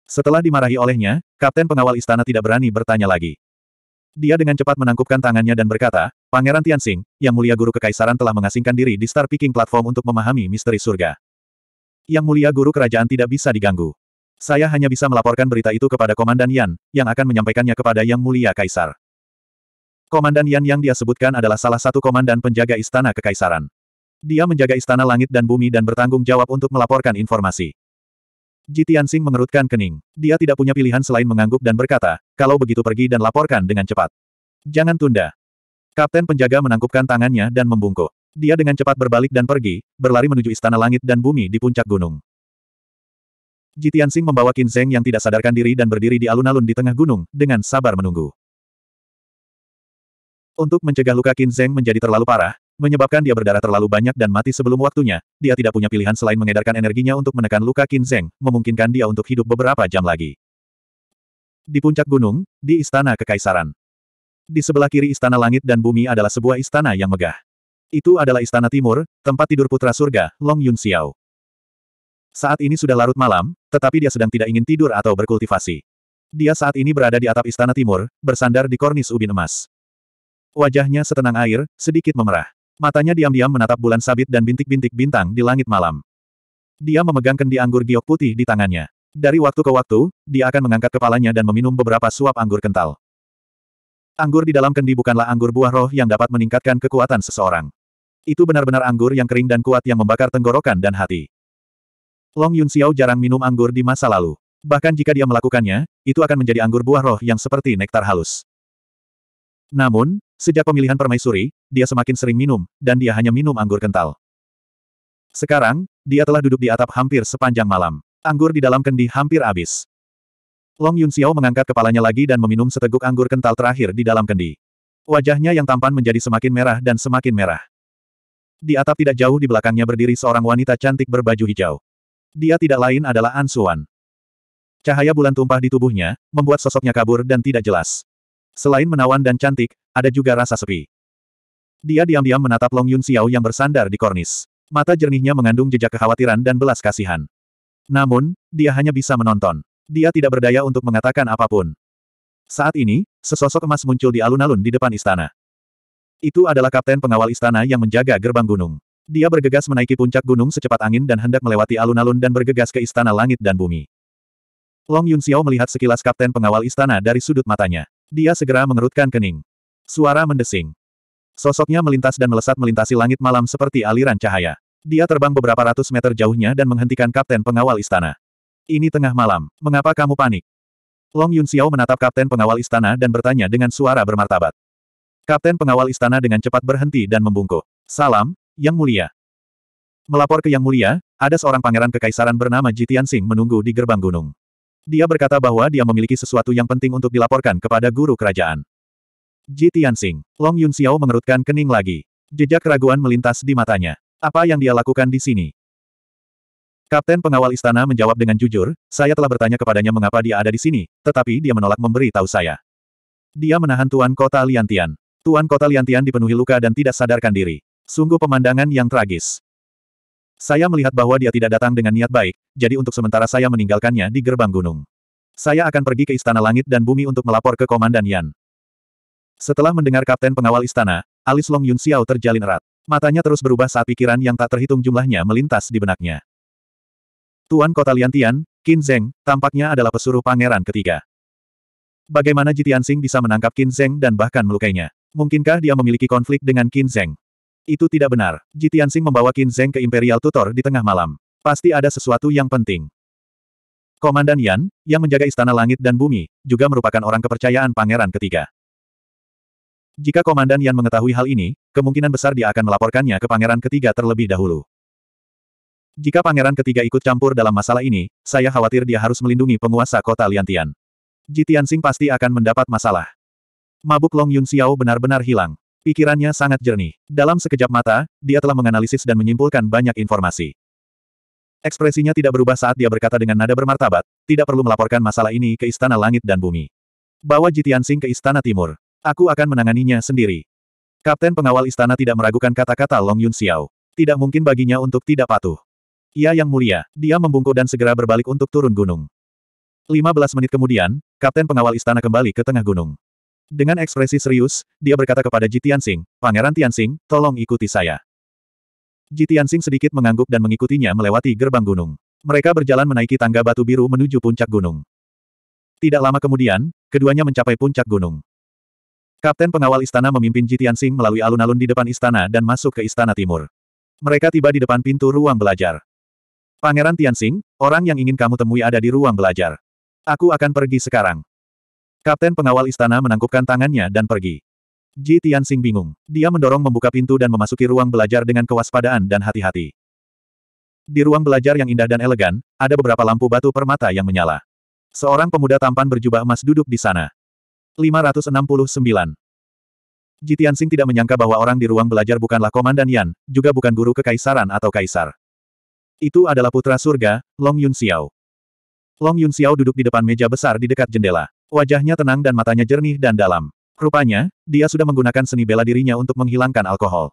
Setelah dimarahi olehnya, kapten pengawal istana tidak berani bertanya lagi. Dia dengan cepat menangkupkan tangannya dan berkata, Pangeran Tianxing, yang mulia guru kekaisaran telah mengasingkan diri di Star Picking Platform untuk memahami misteri surga. Yang mulia guru kerajaan tidak bisa diganggu. Saya hanya bisa melaporkan berita itu kepada Komandan Yan, yang akan menyampaikannya kepada Yang Mulia Kaisar. Komandan Yan yang dia sebutkan adalah salah satu komandan penjaga istana kekaisaran. Dia menjaga istana langit dan bumi dan bertanggung jawab untuk melaporkan informasi. Ji Tianxing mengerutkan kening. Dia tidak punya pilihan selain mengangguk dan berkata, kalau begitu pergi dan laporkan dengan cepat. Jangan tunda. Kapten penjaga menangkupkan tangannya dan membungkuk. Dia dengan cepat berbalik dan pergi, berlari menuju istana langit dan bumi di puncak gunung. Jitian Sing membawa Qin Zeng yang tidak sadarkan diri dan berdiri di alun-alun di tengah gunung, dengan sabar menunggu. Untuk mencegah luka Qin Zeng menjadi terlalu parah, menyebabkan dia berdarah terlalu banyak dan mati sebelum waktunya, dia tidak punya pilihan selain mengedarkan energinya untuk menekan luka Qin Zeng, memungkinkan dia untuk hidup beberapa jam lagi. Di puncak gunung, di istana kekaisaran. Di sebelah kiri istana langit dan bumi adalah sebuah istana yang megah. Itu adalah istana timur, tempat tidur putra surga, Long Yun Xiao. Saat ini sudah larut malam, tetapi dia sedang tidak ingin tidur atau berkultivasi. Dia saat ini berada di atap istana timur, bersandar di kornis ubin emas. Wajahnya setenang air, sedikit memerah. Matanya diam-diam menatap bulan sabit dan bintik-bintik bintang di langit malam. Dia memegang kendi anggur giok putih di tangannya. Dari waktu ke waktu, dia akan mengangkat kepalanya dan meminum beberapa suap anggur kental. Anggur di dalam kendi bukanlah anggur buah roh yang dapat meningkatkan kekuatan seseorang. Itu benar-benar anggur yang kering dan kuat yang membakar tenggorokan dan hati. Long Yun Xiao jarang minum anggur di masa lalu. Bahkan jika dia melakukannya, itu akan menjadi anggur buah roh yang seperti nektar halus. Namun, sejak pemilihan permaisuri, dia semakin sering minum, dan dia hanya minum anggur kental. Sekarang, dia telah duduk di atap hampir sepanjang malam. Anggur di dalam kendi hampir habis. Long Yun Xiao mengangkat kepalanya lagi dan meminum seteguk anggur kental terakhir di dalam kendi. Wajahnya yang tampan menjadi semakin merah dan semakin merah. Di atap tidak jauh di belakangnya berdiri seorang wanita cantik berbaju hijau. Dia tidak lain adalah An Suan. Cahaya bulan tumpah di tubuhnya, membuat sosoknya kabur dan tidak jelas. Selain menawan dan cantik, ada juga rasa sepi. Dia diam-diam menatap Long Yun Xiao yang bersandar di kornis. Mata jernihnya mengandung jejak kekhawatiran dan belas kasihan. Namun, dia hanya bisa menonton. Dia tidak berdaya untuk mengatakan apapun. Saat ini, sesosok emas muncul di alun-alun di depan istana. Itu adalah kapten pengawal istana yang menjaga gerbang gunung. Dia bergegas menaiki puncak gunung secepat angin dan hendak melewati alun-alun dan bergegas ke istana langit dan bumi. Long Yun Xiao melihat sekilas kapten pengawal istana dari sudut matanya. Dia segera mengerutkan kening. Suara mendesing. Sosoknya melintas dan melesat melintasi langit malam seperti aliran cahaya. Dia terbang beberapa ratus meter jauhnya dan menghentikan kapten pengawal istana. Ini tengah malam, mengapa kamu panik? Long Yun Xiao menatap kapten pengawal istana dan bertanya dengan suara bermartabat. Kapten pengawal istana dengan cepat berhenti dan membungkuk. Salam, Yang Mulia. Melapor ke Yang Mulia, ada seorang pangeran kekaisaran bernama Jitian Sing menunggu di gerbang gunung. Dia berkata bahwa dia memiliki sesuatu yang penting untuk dilaporkan kepada guru kerajaan. Jitian Sing, Long Yun Xiao mengerutkan kening lagi. Jejak keraguan melintas di matanya. Apa yang dia lakukan di sini? Kapten pengawal istana menjawab dengan jujur, saya telah bertanya kepadanya mengapa dia ada di sini, tetapi dia menolak memberi tahu saya. Dia menahan Tuan Kota Liantian. Tuan Kota Liantian dipenuhi luka dan tidak sadarkan diri. Sungguh pemandangan yang tragis. Saya melihat bahwa dia tidak datang dengan niat baik, jadi untuk sementara saya meninggalkannya di gerbang gunung. Saya akan pergi ke Istana Langit dan Bumi untuk melapor ke Komandan Yan. Setelah mendengar Kapten Pengawal Istana, alis Long Yun Xiao terjalin erat. Matanya terus berubah saat pikiran yang tak terhitung jumlahnya melintas di benaknya. Tuan Kota Liantian, Qin Zheng, tampaknya adalah pesuruh pangeran ketiga. Bagaimana Jitian Sing bisa menangkap Qin Zheng dan bahkan melukainya? Mungkinkah dia memiliki konflik dengan Qin Zheng? Itu tidak benar. Jitian Sing membawa Qin Zheng ke Imperial Tutor di tengah malam. Pasti ada sesuatu yang penting. Komandan Yan, yang menjaga Istana Langit dan Bumi, juga merupakan orang kepercayaan Pangeran ketiga. Jika Komandan Yan mengetahui hal ini, kemungkinan besar dia akan melaporkannya ke pangeran ketiga terlebih dahulu. Jika pangeran ketiga ikut campur dalam masalah ini, saya khawatir dia harus melindungi penguasa kota Liantian. Jitian Sing pasti akan mendapat masalah. Mabuk Long Yun Xiao benar-benar hilang. Pikirannya sangat jernih. Dalam sekejap mata, dia telah menganalisis dan menyimpulkan banyak informasi. Ekspresinya tidak berubah saat dia berkata dengan nada bermartabat, tidak perlu melaporkan masalah ini ke Istana Langit dan Bumi. Bawa Jitian Sing ke Istana Timur. Aku akan menanganinya sendiri. Kapten pengawal istana tidak meragukan kata-kata Long Yun Xiao. Tidak mungkin baginya untuk tidak patuh. Ia yang mulia, dia membungkuk dan segera berbalik untuk turun gunung. 15 menit kemudian, kapten pengawal istana kembali ke tengah gunung. Dengan ekspresi serius, dia berkata kepada Ji Tianxing, Pangeran Tianxing, tolong ikuti saya. Ji Tianxing sedikit mengangguk dan mengikutinya melewati gerbang gunung. Mereka berjalan menaiki tangga batu biru menuju puncak gunung. Tidak lama kemudian, keduanya mencapai puncak gunung. Kapten pengawal istana memimpin Jitian Sing melalui alun-alun di depan istana dan masuk ke istana timur. Mereka tiba di depan pintu ruang belajar. Pangeran Tianxing, orang yang ingin kamu temui ada di ruang belajar. Aku akan pergi sekarang. Kapten pengawal istana menangkupkan tangannya dan pergi. Ji Tianxing bingung. Dia mendorong membuka pintu dan memasuki ruang belajar dengan kewaspadaan dan hati-hati. Di ruang belajar yang indah dan elegan, ada beberapa lampu batu permata yang menyala. Seorang pemuda tampan berjubah emas duduk di sana. 569. Sing tidak menyangka bahwa orang di ruang belajar bukanlah Komandan Yan, juga bukan guru kekaisaran atau kaisar. Itu adalah putra surga, Long Yun Xiao. Long Yun Xiao duduk di depan meja besar di dekat jendela. Wajahnya tenang dan matanya jernih dan dalam. Rupanya, dia sudah menggunakan seni bela dirinya untuk menghilangkan alkohol.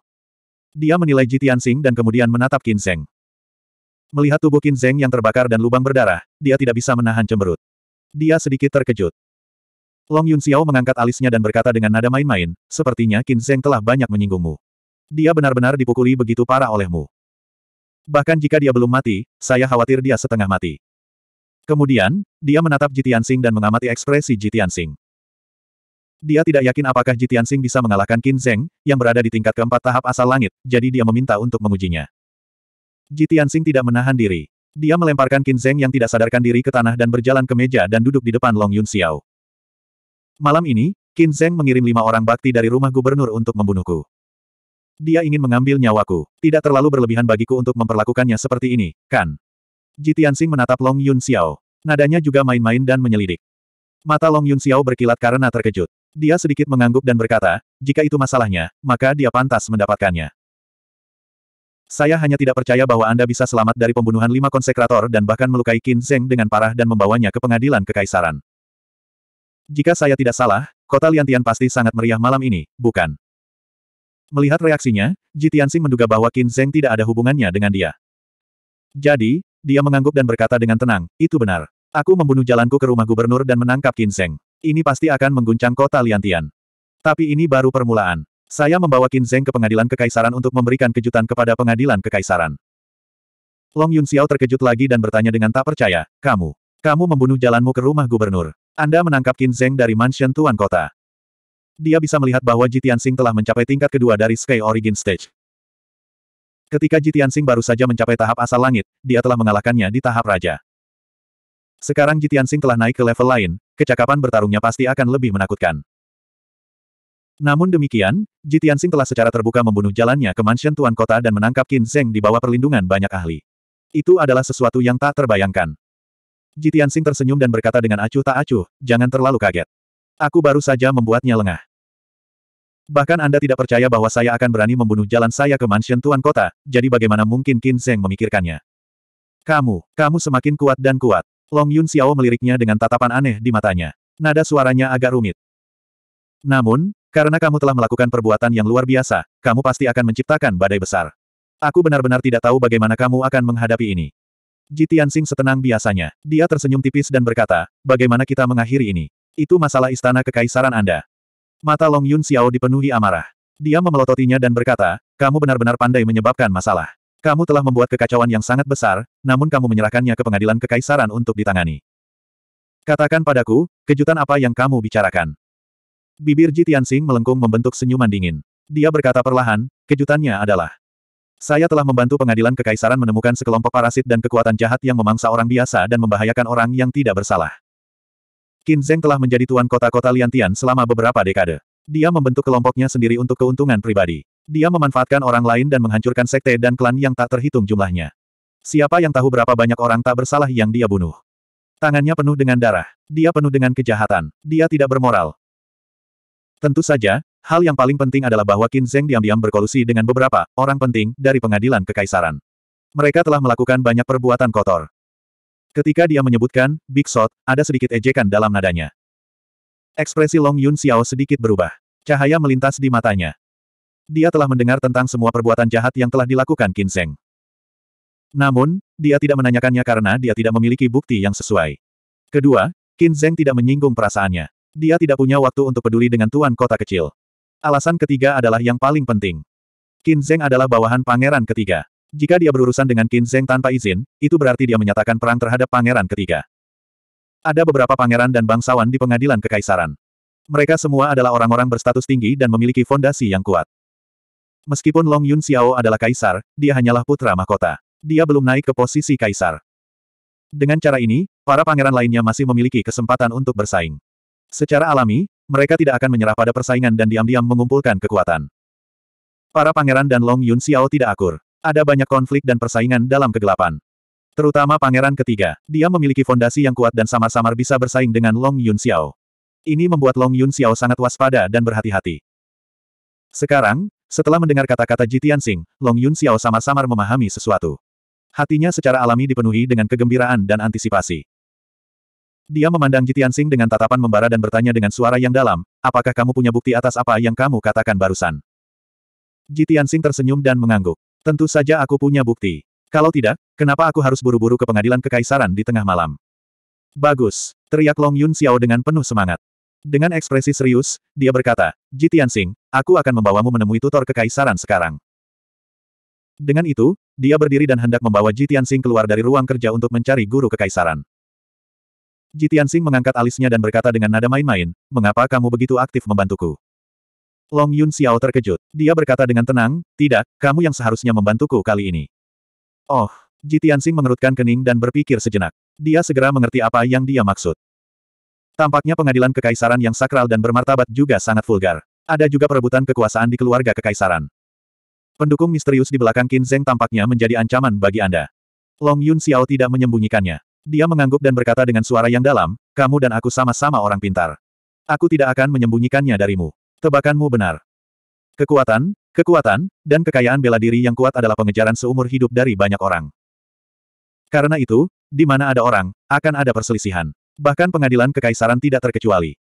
Dia menilai Sing dan kemudian menatap Qin Zeng. Melihat tubuh Qin Zeng yang terbakar dan lubang berdarah, dia tidak bisa menahan cemberut. Dia sedikit terkejut. Long Yun Xiao mengangkat alisnya dan berkata dengan nada main-main, sepertinya Qin Zheng telah banyak menyinggungmu. Dia benar-benar dipukuli begitu parah olehmu. Bahkan jika dia belum mati, saya khawatir dia setengah mati. Kemudian, dia menatap Jitian Tianxing dan mengamati ekspresi Jitian Tianxing. Dia tidak yakin apakah Jitian Tianxing bisa mengalahkan Qin Zheng, yang berada di tingkat keempat tahap asal langit, jadi dia meminta untuk mengujinya. Jitian Tianxing tidak menahan diri. Dia melemparkan Qin Zheng yang tidak sadarkan diri ke tanah dan berjalan ke meja dan duduk di depan Long Yun Xiao. Malam ini, Qin Zeng mengirim lima orang bakti dari rumah gubernur untuk membunuhku. Dia ingin mengambil nyawaku. Tidak terlalu berlebihan bagiku untuk memperlakukannya seperti ini, kan? Jitiansing menatap Long Yun Xiao. Nadanya juga main-main dan menyelidik. Mata Long Yun Xiao berkilat karena terkejut. Dia sedikit mengangguk dan berkata, jika itu masalahnya, maka dia pantas mendapatkannya. Saya hanya tidak percaya bahwa Anda bisa selamat dari pembunuhan lima konsekrator dan bahkan melukai Qin Zeng dengan parah dan membawanya ke pengadilan kekaisaran. Jika saya tidak salah, kota Liantian pasti sangat meriah malam ini, bukan? Melihat reaksinya, Jitiansi menduga bahwa Qin Zheng tidak ada hubungannya dengan dia. Jadi, dia mengangguk dan berkata dengan tenang, itu benar. Aku membunuh jalanku ke rumah gubernur dan menangkap Qin Zheng. Ini pasti akan mengguncang kota Liantian. Tapi ini baru permulaan. Saya membawa Qin Zheng ke pengadilan kekaisaran untuk memberikan kejutan kepada pengadilan kekaisaran. Long Yun Xiao terkejut lagi dan bertanya dengan tak percaya, kamu, kamu membunuh jalanmu ke rumah gubernur. Anda menangkap Qin Zheng dari mansion tuan kota. Dia bisa melihat bahwa Jitian Sing telah mencapai tingkat kedua dari Sky Origin Stage. Ketika Jitian Sing baru saja mencapai tahap asal langit, dia telah mengalahkannya di tahap raja. Sekarang Jitian Sing telah naik ke level lain, kecakapan bertarungnya pasti akan lebih menakutkan. Namun demikian, Jitian Sing telah secara terbuka membunuh jalannya ke mansion tuan kota dan menangkap Qin Zheng di bawah perlindungan banyak ahli. Itu adalah sesuatu yang tak terbayangkan. Jitian Sing tersenyum dan berkata dengan acuh tak acuh, jangan terlalu kaget. Aku baru saja membuatnya lengah. Bahkan Anda tidak percaya bahwa saya akan berani membunuh jalan saya ke mansion tuan kota, jadi bagaimana mungkin Qin Zheng memikirkannya? Kamu, kamu semakin kuat dan kuat. Long Yun Xiao meliriknya dengan tatapan aneh di matanya. Nada suaranya agak rumit. Namun, karena kamu telah melakukan perbuatan yang luar biasa, kamu pasti akan menciptakan badai besar. Aku benar-benar tidak tahu bagaimana kamu akan menghadapi ini. Ji Tianxing setenang biasanya. Dia tersenyum tipis dan berkata, bagaimana kita mengakhiri ini? Itu masalah istana kekaisaran Anda. Mata Long Yun Xiao dipenuhi amarah. Dia memelototinya dan berkata, kamu benar-benar pandai menyebabkan masalah. Kamu telah membuat kekacauan yang sangat besar, namun kamu menyerahkannya ke pengadilan kekaisaran untuk ditangani. Katakan padaku, kejutan apa yang kamu bicarakan? Bibir Ji Tianxing melengkung membentuk senyuman dingin. Dia berkata perlahan, kejutannya adalah, saya telah membantu pengadilan kekaisaran menemukan sekelompok parasit dan kekuatan jahat yang memangsa orang biasa dan membahayakan orang yang tidak bersalah. Qin Zeng telah menjadi tuan kota-kota Liantian selama beberapa dekade. Dia membentuk kelompoknya sendiri untuk keuntungan pribadi. Dia memanfaatkan orang lain dan menghancurkan sekte dan klan yang tak terhitung jumlahnya. Siapa yang tahu berapa banyak orang tak bersalah yang dia bunuh? Tangannya penuh dengan darah. Dia penuh dengan kejahatan. Dia tidak bermoral. Tentu saja, Hal yang paling penting adalah bahwa Qin Zheng diam-diam berkolusi dengan beberapa orang penting dari pengadilan kekaisaran. Mereka telah melakukan banyak perbuatan kotor. Ketika dia menyebutkan, Big Shot, ada sedikit ejekan dalam nadanya. Ekspresi Long Yun Xiao sedikit berubah. Cahaya melintas di matanya. Dia telah mendengar tentang semua perbuatan jahat yang telah dilakukan Qin Zheng. Namun, dia tidak menanyakannya karena dia tidak memiliki bukti yang sesuai. Kedua, Qin Zheng tidak menyinggung perasaannya. Dia tidak punya waktu untuk peduli dengan tuan kota kecil. Alasan ketiga adalah yang paling penting. Qin Zeng adalah bawahan pangeran ketiga. Jika dia berurusan dengan Qin Zeng tanpa izin, itu berarti dia menyatakan perang terhadap pangeran ketiga. Ada beberapa pangeran dan bangsawan di pengadilan kekaisaran. Mereka semua adalah orang-orang berstatus tinggi dan memiliki fondasi yang kuat. Meskipun Long Yun Xiao adalah kaisar, dia hanyalah putra mahkota. Dia belum naik ke posisi kaisar. Dengan cara ini, para pangeran lainnya masih memiliki kesempatan untuk bersaing. Secara alami, mereka tidak akan menyerah pada persaingan dan diam-diam mengumpulkan kekuatan. Para pangeran dan Long Yun Xiao tidak akur. Ada banyak konflik dan persaingan dalam kegelapan. Terutama pangeran ketiga, dia memiliki fondasi yang kuat dan samar-samar bisa bersaing dengan Long Yun Xiao. Ini membuat Long Yun Xiao sangat waspada dan berhati-hati. Sekarang, setelah mendengar kata-kata Ji Tianxing, Long Yun Xiao samar-samar memahami sesuatu. Hatinya secara alami dipenuhi dengan kegembiraan dan antisipasi. Dia memandang Jitiansing dengan tatapan membara dan bertanya dengan suara yang dalam, apakah kamu punya bukti atas apa yang kamu katakan barusan? Jitiansing tersenyum dan mengangguk. Tentu saja aku punya bukti. Kalau tidak, kenapa aku harus buru-buru ke pengadilan kekaisaran di tengah malam? Bagus, teriak Long Yun Xiao dengan penuh semangat. Dengan ekspresi serius, dia berkata, Jitiansing, aku akan membawamu menemui tutor kekaisaran sekarang. Dengan itu, dia berdiri dan hendak membawa Jitiansing keluar dari ruang kerja untuk mencari guru kekaisaran. Jitian Sing mengangkat alisnya dan berkata dengan nada main-main, mengapa kamu begitu aktif membantuku? Long Yun Xiao terkejut. Dia berkata dengan tenang, tidak, kamu yang seharusnya membantuku kali ini. Oh, Jitian Sing mengerutkan kening dan berpikir sejenak. Dia segera mengerti apa yang dia maksud. Tampaknya pengadilan kekaisaran yang sakral dan bermartabat juga sangat vulgar. Ada juga perebutan kekuasaan di keluarga kekaisaran. Pendukung misterius di belakang Qin Zheng tampaknya menjadi ancaman bagi Anda. Long Yun Xiao tidak menyembunyikannya. Dia mengangguk dan berkata dengan suara yang dalam, kamu dan aku sama-sama orang pintar. Aku tidak akan menyembunyikannya darimu. Tebakanmu benar. Kekuatan, kekuatan, dan kekayaan bela diri yang kuat adalah pengejaran seumur hidup dari banyak orang. Karena itu, di mana ada orang, akan ada perselisihan. Bahkan pengadilan kekaisaran tidak terkecuali.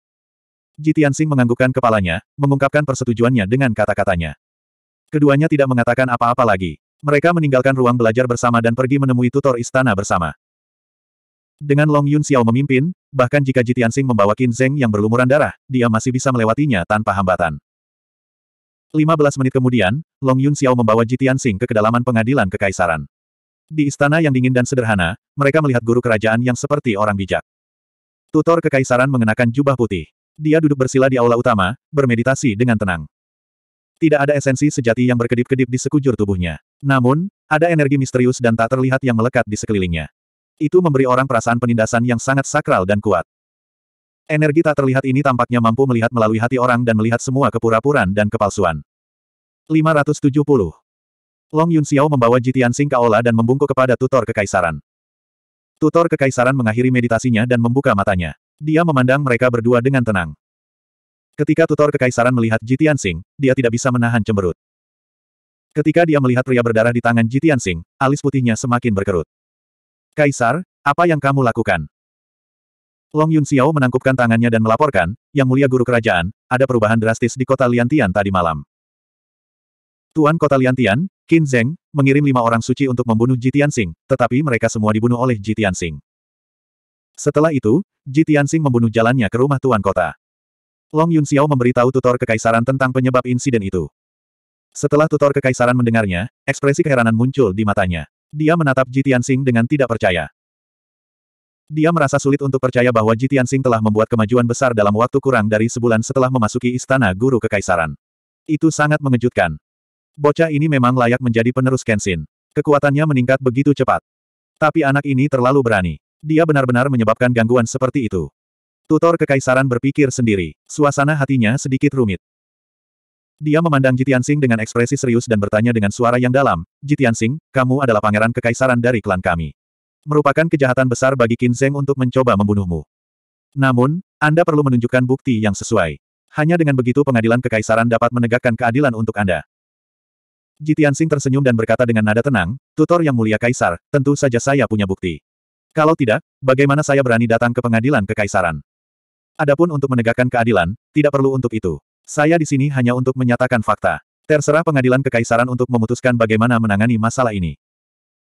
Jitian menganggukkan kepalanya, mengungkapkan persetujuannya dengan kata-katanya. Keduanya tidak mengatakan apa-apa lagi. Mereka meninggalkan ruang belajar bersama dan pergi menemui tutor istana bersama. Dengan Long Yun Xiao memimpin, bahkan jika Jitian Sing membawa Qin Zheng yang berlumuran darah, dia masih bisa melewatinya tanpa hambatan. 15 menit kemudian, Long Yun Xiao membawa Jitian Sing ke kedalaman pengadilan kekaisaran. Di istana yang dingin dan sederhana, mereka melihat guru kerajaan yang seperti orang bijak. Tutor kekaisaran mengenakan jubah putih. Dia duduk bersila di aula utama, bermeditasi dengan tenang. Tidak ada esensi sejati yang berkedip-kedip di sekujur tubuhnya. Namun, ada energi misterius dan tak terlihat yang melekat di sekelilingnya. Itu memberi orang perasaan penindasan yang sangat sakral dan kuat. Energi tak terlihat ini tampaknya mampu melihat melalui hati orang dan melihat semua kepura-puran dan kepalsuan. 570. Long Yun Xiao membawa Jitian Sing ke Aula dan membungkuk kepada tutor kekaisaran. Tutor kekaisaran mengakhiri meditasinya dan membuka matanya. Dia memandang mereka berdua dengan tenang. Ketika tutor kekaisaran melihat Jitian Sing, dia tidak bisa menahan cemberut. Ketika dia melihat pria berdarah di tangan Jitian Sing, alis putihnya semakin berkerut. Kaisar, apa yang kamu lakukan? Long Yun Xiao menangkupkan tangannya dan melaporkan, Yang Mulia Guru Kerajaan, ada perubahan drastis di kota Liantian tadi malam. Tuan kota Liantian, Qin Zheng, mengirim lima orang suci untuk membunuh Ji Tianxing, tetapi mereka semua dibunuh oleh Ji Tianxing. Setelah itu, Ji Tianxing membunuh jalannya ke rumah Tuan Kota. Long Yun Xiao memberitahu tutor kekaisaran tentang penyebab insiden itu. Setelah tutor kekaisaran mendengarnya, ekspresi keheranan muncul di matanya. Dia menatap Jitian Sing dengan tidak percaya. Dia merasa sulit untuk percaya bahwa Jitian Sing telah membuat kemajuan besar dalam waktu kurang dari sebulan setelah memasuki istana guru kekaisaran. Itu sangat mengejutkan. Bocah ini memang layak menjadi penerus Kenshin. Kekuatannya meningkat begitu cepat. Tapi anak ini terlalu berani. Dia benar-benar menyebabkan gangguan seperti itu. Tutor kekaisaran berpikir sendiri. Suasana hatinya sedikit rumit. Dia memandang Jitian Sing dengan ekspresi serius dan bertanya dengan suara yang dalam, Jitian Sing, kamu adalah pangeran kekaisaran dari klan kami. Merupakan kejahatan besar bagi Qin Zheng untuk mencoba membunuhmu. Namun, Anda perlu menunjukkan bukti yang sesuai. Hanya dengan begitu pengadilan kekaisaran dapat menegakkan keadilan untuk Anda. Jitian Sing tersenyum dan berkata dengan nada tenang, Tutor Yang Mulia Kaisar, tentu saja saya punya bukti. Kalau tidak, bagaimana saya berani datang ke pengadilan kekaisaran? Adapun untuk menegakkan keadilan, tidak perlu untuk itu. Saya di sini hanya untuk menyatakan fakta. Terserah pengadilan kekaisaran untuk memutuskan bagaimana menangani masalah ini.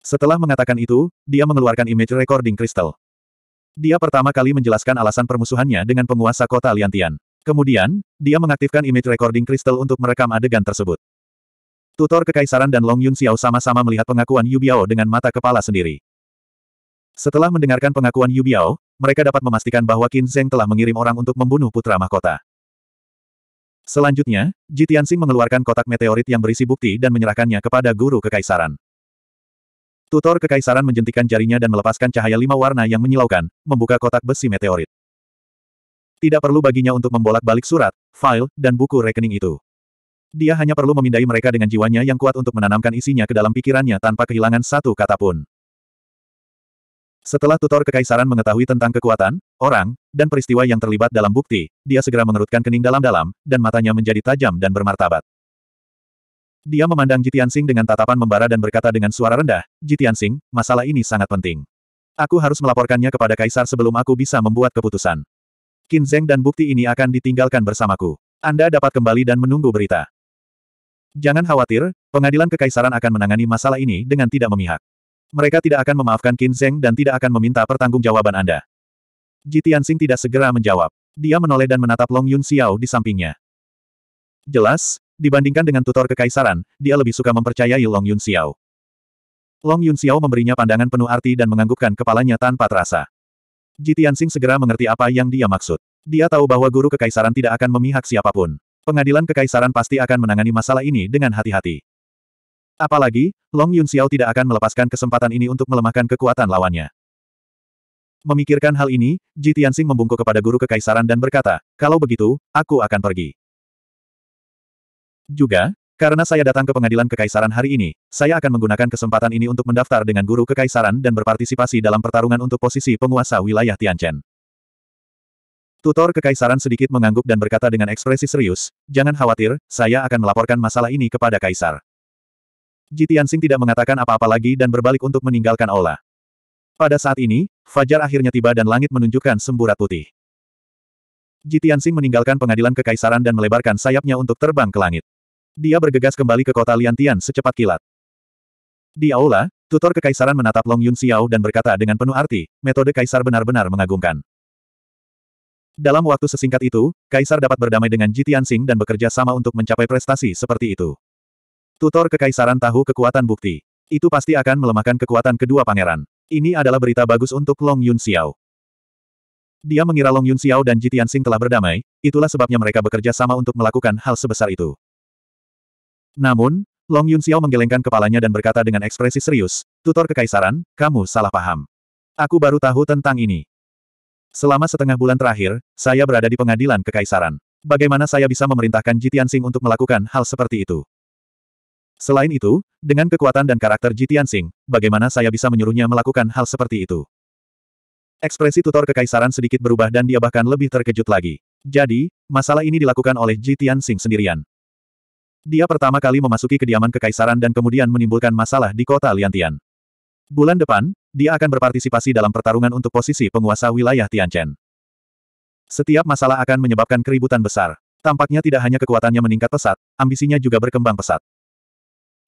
Setelah mengatakan itu, dia mengeluarkan image recording kristal. Dia pertama kali menjelaskan alasan permusuhannya dengan penguasa kota Liantian. Kemudian, dia mengaktifkan image recording kristal untuk merekam adegan tersebut. Tutor Kekaisaran dan Long Yun Xiao sama-sama melihat pengakuan Yu Biao dengan mata kepala sendiri. Setelah mendengarkan pengakuan Yu Biao, mereka dapat memastikan bahwa Qin Zheng telah mengirim orang untuk membunuh putra mahkota. Selanjutnya, Jitiansing mengeluarkan kotak meteorit yang berisi bukti dan menyerahkannya kepada guru kekaisaran. Tutor kekaisaran menjentikan jarinya dan melepaskan cahaya lima warna yang menyilaukan, membuka kotak besi meteorit. Tidak perlu baginya untuk membolak-balik surat, file, dan buku rekening itu. Dia hanya perlu memindai mereka dengan jiwanya yang kuat untuk menanamkan isinya ke dalam pikirannya tanpa kehilangan satu kata pun. Setelah tutor kekaisaran mengetahui tentang kekuatan, orang, dan peristiwa yang terlibat dalam bukti, dia segera mengerutkan kening dalam-dalam, dan matanya menjadi tajam dan bermartabat. Dia memandang Jitian dengan tatapan membara dan berkata dengan suara rendah, Jitian masalah ini sangat penting. Aku harus melaporkannya kepada kaisar sebelum aku bisa membuat keputusan. Qin Zheng dan bukti ini akan ditinggalkan bersamaku. Anda dapat kembali dan menunggu berita. Jangan khawatir, pengadilan kekaisaran akan menangani masalah ini dengan tidak memihak. Mereka tidak akan memaafkan Qin Zeng dan tidak akan meminta pertanggungjawaban Anda. Ji Tianxing tidak segera menjawab. Dia menoleh dan menatap Long Yun Xiao di sampingnya. Jelas, dibandingkan dengan tutor kekaisaran, dia lebih suka mempercayai Long Yun Xiao. Long Yun Xiao memberinya pandangan penuh arti dan menganggukkan kepalanya tanpa terasa. Ji Tianxing segera mengerti apa yang dia maksud. Dia tahu bahwa guru kekaisaran tidak akan memihak siapapun. Pengadilan kekaisaran pasti akan menangani masalah ini dengan hati-hati. Apalagi, Long Yun Xiao tidak akan melepaskan kesempatan ini untuk melemahkan kekuatan lawannya. Memikirkan hal ini, Ji Tianxing membungkuk kepada guru kekaisaran dan berkata, kalau begitu, aku akan pergi. Juga, karena saya datang ke pengadilan kekaisaran hari ini, saya akan menggunakan kesempatan ini untuk mendaftar dengan guru kekaisaran dan berpartisipasi dalam pertarungan untuk posisi penguasa wilayah Tianchen. Tutor kekaisaran sedikit mengangguk dan berkata dengan ekspresi serius, jangan khawatir, saya akan melaporkan masalah ini kepada kaisar. Jitiansing tidak mengatakan apa-apa lagi dan berbalik untuk meninggalkan aula. Pada saat ini, Fajar akhirnya tiba dan langit menunjukkan semburat putih. Jitiansing meninggalkan pengadilan kekaisaran dan melebarkan sayapnya untuk terbang ke langit. Dia bergegas kembali ke kota Liantian secepat kilat. Di aula, tutor kekaisaran menatap Long Yun Xiao dan berkata dengan penuh arti, metode kaisar benar-benar mengagumkan. Dalam waktu sesingkat itu, kaisar dapat berdamai dengan Jitiansing dan bekerja sama untuk mencapai prestasi seperti itu. Tutor Kekaisaran tahu kekuatan bukti. Itu pasti akan melemahkan kekuatan kedua pangeran. Ini adalah berita bagus untuk Long Yun Xiao. Dia mengira Long Yun Xiao dan Jitian Sing telah berdamai, itulah sebabnya mereka bekerja sama untuk melakukan hal sebesar itu. Namun, Long Yun Xiao menggelengkan kepalanya dan berkata dengan ekspresi serius, Tutor Kekaisaran, kamu salah paham. Aku baru tahu tentang ini. Selama setengah bulan terakhir, saya berada di pengadilan Kekaisaran. Bagaimana saya bisa memerintahkan Jitian Sing untuk melakukan hal seperti itu? Selain itu, dengan kekuatan dan karakter Jitian Sing, bagaimana saya bisa menyuruhnya melakukan hal seperti itu? Ekspresi tutor kekaisaran sedikit berubah dan dia bahkan lebih terkejut lagi. Jadi, masalah ini dilakukan oleh Jitian Sing sendirian. Dia pertama kali memasuki kediaman kekaisaran dan kemudian menimbulkan masalah di kota Liantian. Bulan depan, dia akan berpartisipasi dalam pertarungan untuk posisi penguasa wilayah Tianchen. Setiap masalah akan menyebabkan keributan besar. Tampaknya tidak hanya kekuatannya meningkat pesat, ambisinya juga berkembang pesat.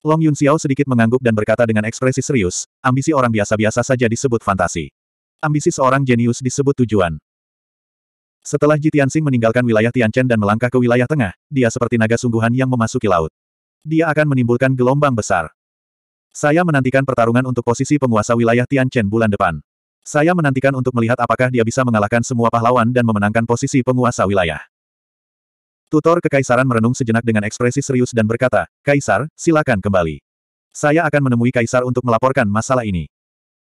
Long Yun Xiao sedikit mengangguk dan berkata dengan ekspresi serius, ambisi orang biasa-biasa saja disebut fantasi. Ambisi seorang jenius disebut tujuan. Setelah Ji Tianxing meninggalkan wilayah Tianchen dan melangkah ke wilayah tengah, dia seperti naga sungguhan yang memasuki laut. Dia akan menimbulkan gelombang besar. Saya menantikan pertarungan untuk posisi penguasa wilayah Tianchen bulan depan. Saya menantikan untuk melihat apakah dia bisa mengalahkan semua pahlawan dan memenangkan posisi penguasa wilayah. Tutor Kekaisaran merenung sejenak dengan ekspresi serius dan berkata, Kaisar, silakan kembali. Saya akan menemui Kaisar untuk melaporkan masalah ini.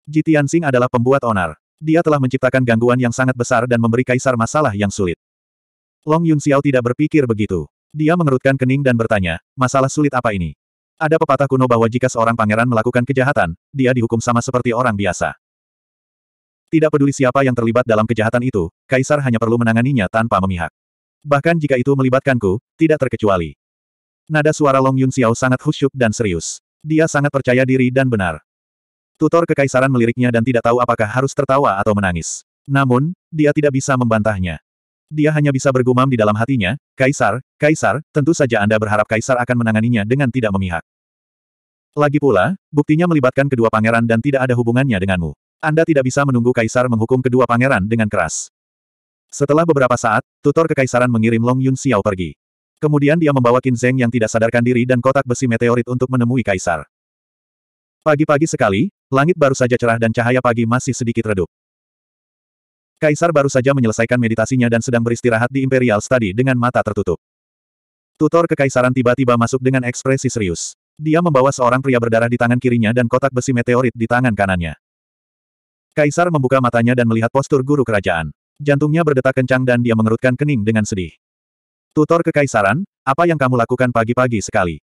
Jitian Singh adalah pembuat onar. Dia telah menciptakan gangguan yang sangat besar dan memberi Kaisar masalah yang sulit. Long Yun Xiao tidak berpikir begitu. Dia mengerutkan kening dan bertanya, masalah sulit apa ini? Ada pepatah kuno bahwa jika seorang pangeran melakukan kejahatan, dia dihukum sama seperti orang biasa. Tidak peduli siapa yang terlibat dalam kejahatan itu, Kaisar hanya perlu menanganinya tanpa memihak. Bahkan jika itu melibatkanku, tidak terkecuali. Nada suara Long Yun Xiao sangat khusyuk dan serius. Dia sangat percaya diri dan benar. Tutor kekaisaran meliriknya dan tidak tahu apakah harus tertawa atau menangis. Namun, dia tidak bisa membantahnya. Dia hanya bisa bergumam di dalam hatinya, Kaisar, Kaisar, tentu saja Anda berharap Kaisar akan menanganinya dengan tidak memihak. Lagi pula, buktinya melibatkan kedua pangeran dan tidak ada hubungannya denganmu. Anda tidak bisa menunggu Kaisar menghukum kedua pangeran dengan keras. Setelah beberapa saat, tutor kekaisaran mengirim Long Yun Xiao pergi. Kemudian dia membawa Qin Zheng yang tidak sadarkan diri dan kotak besi meteorit untuk menemui kaisar. Pagi-pagi sekali, langit baru saja cerah dan cahaya pagi masih sedikit redup. Kaisar baru saja menyelesaikan meditasinya dan sedang beristirahat di Imperial Study dengan mata tertutup. Tutor kekaisaran tiba-tiba masuk dengan ekspresi serius. Dia membawa seorang pria berdarah di tangan kirinya dan kotak besi meteorit di tangan kanannya. Kaisar membuka matanya dan melihat postur guru kerajaan. Jantungnya berdetak kencang dan dia mengerutkan kening dengan sedih. Tutor Kekaisaran, apa yang kamu lakukan pagi-pagi sekali?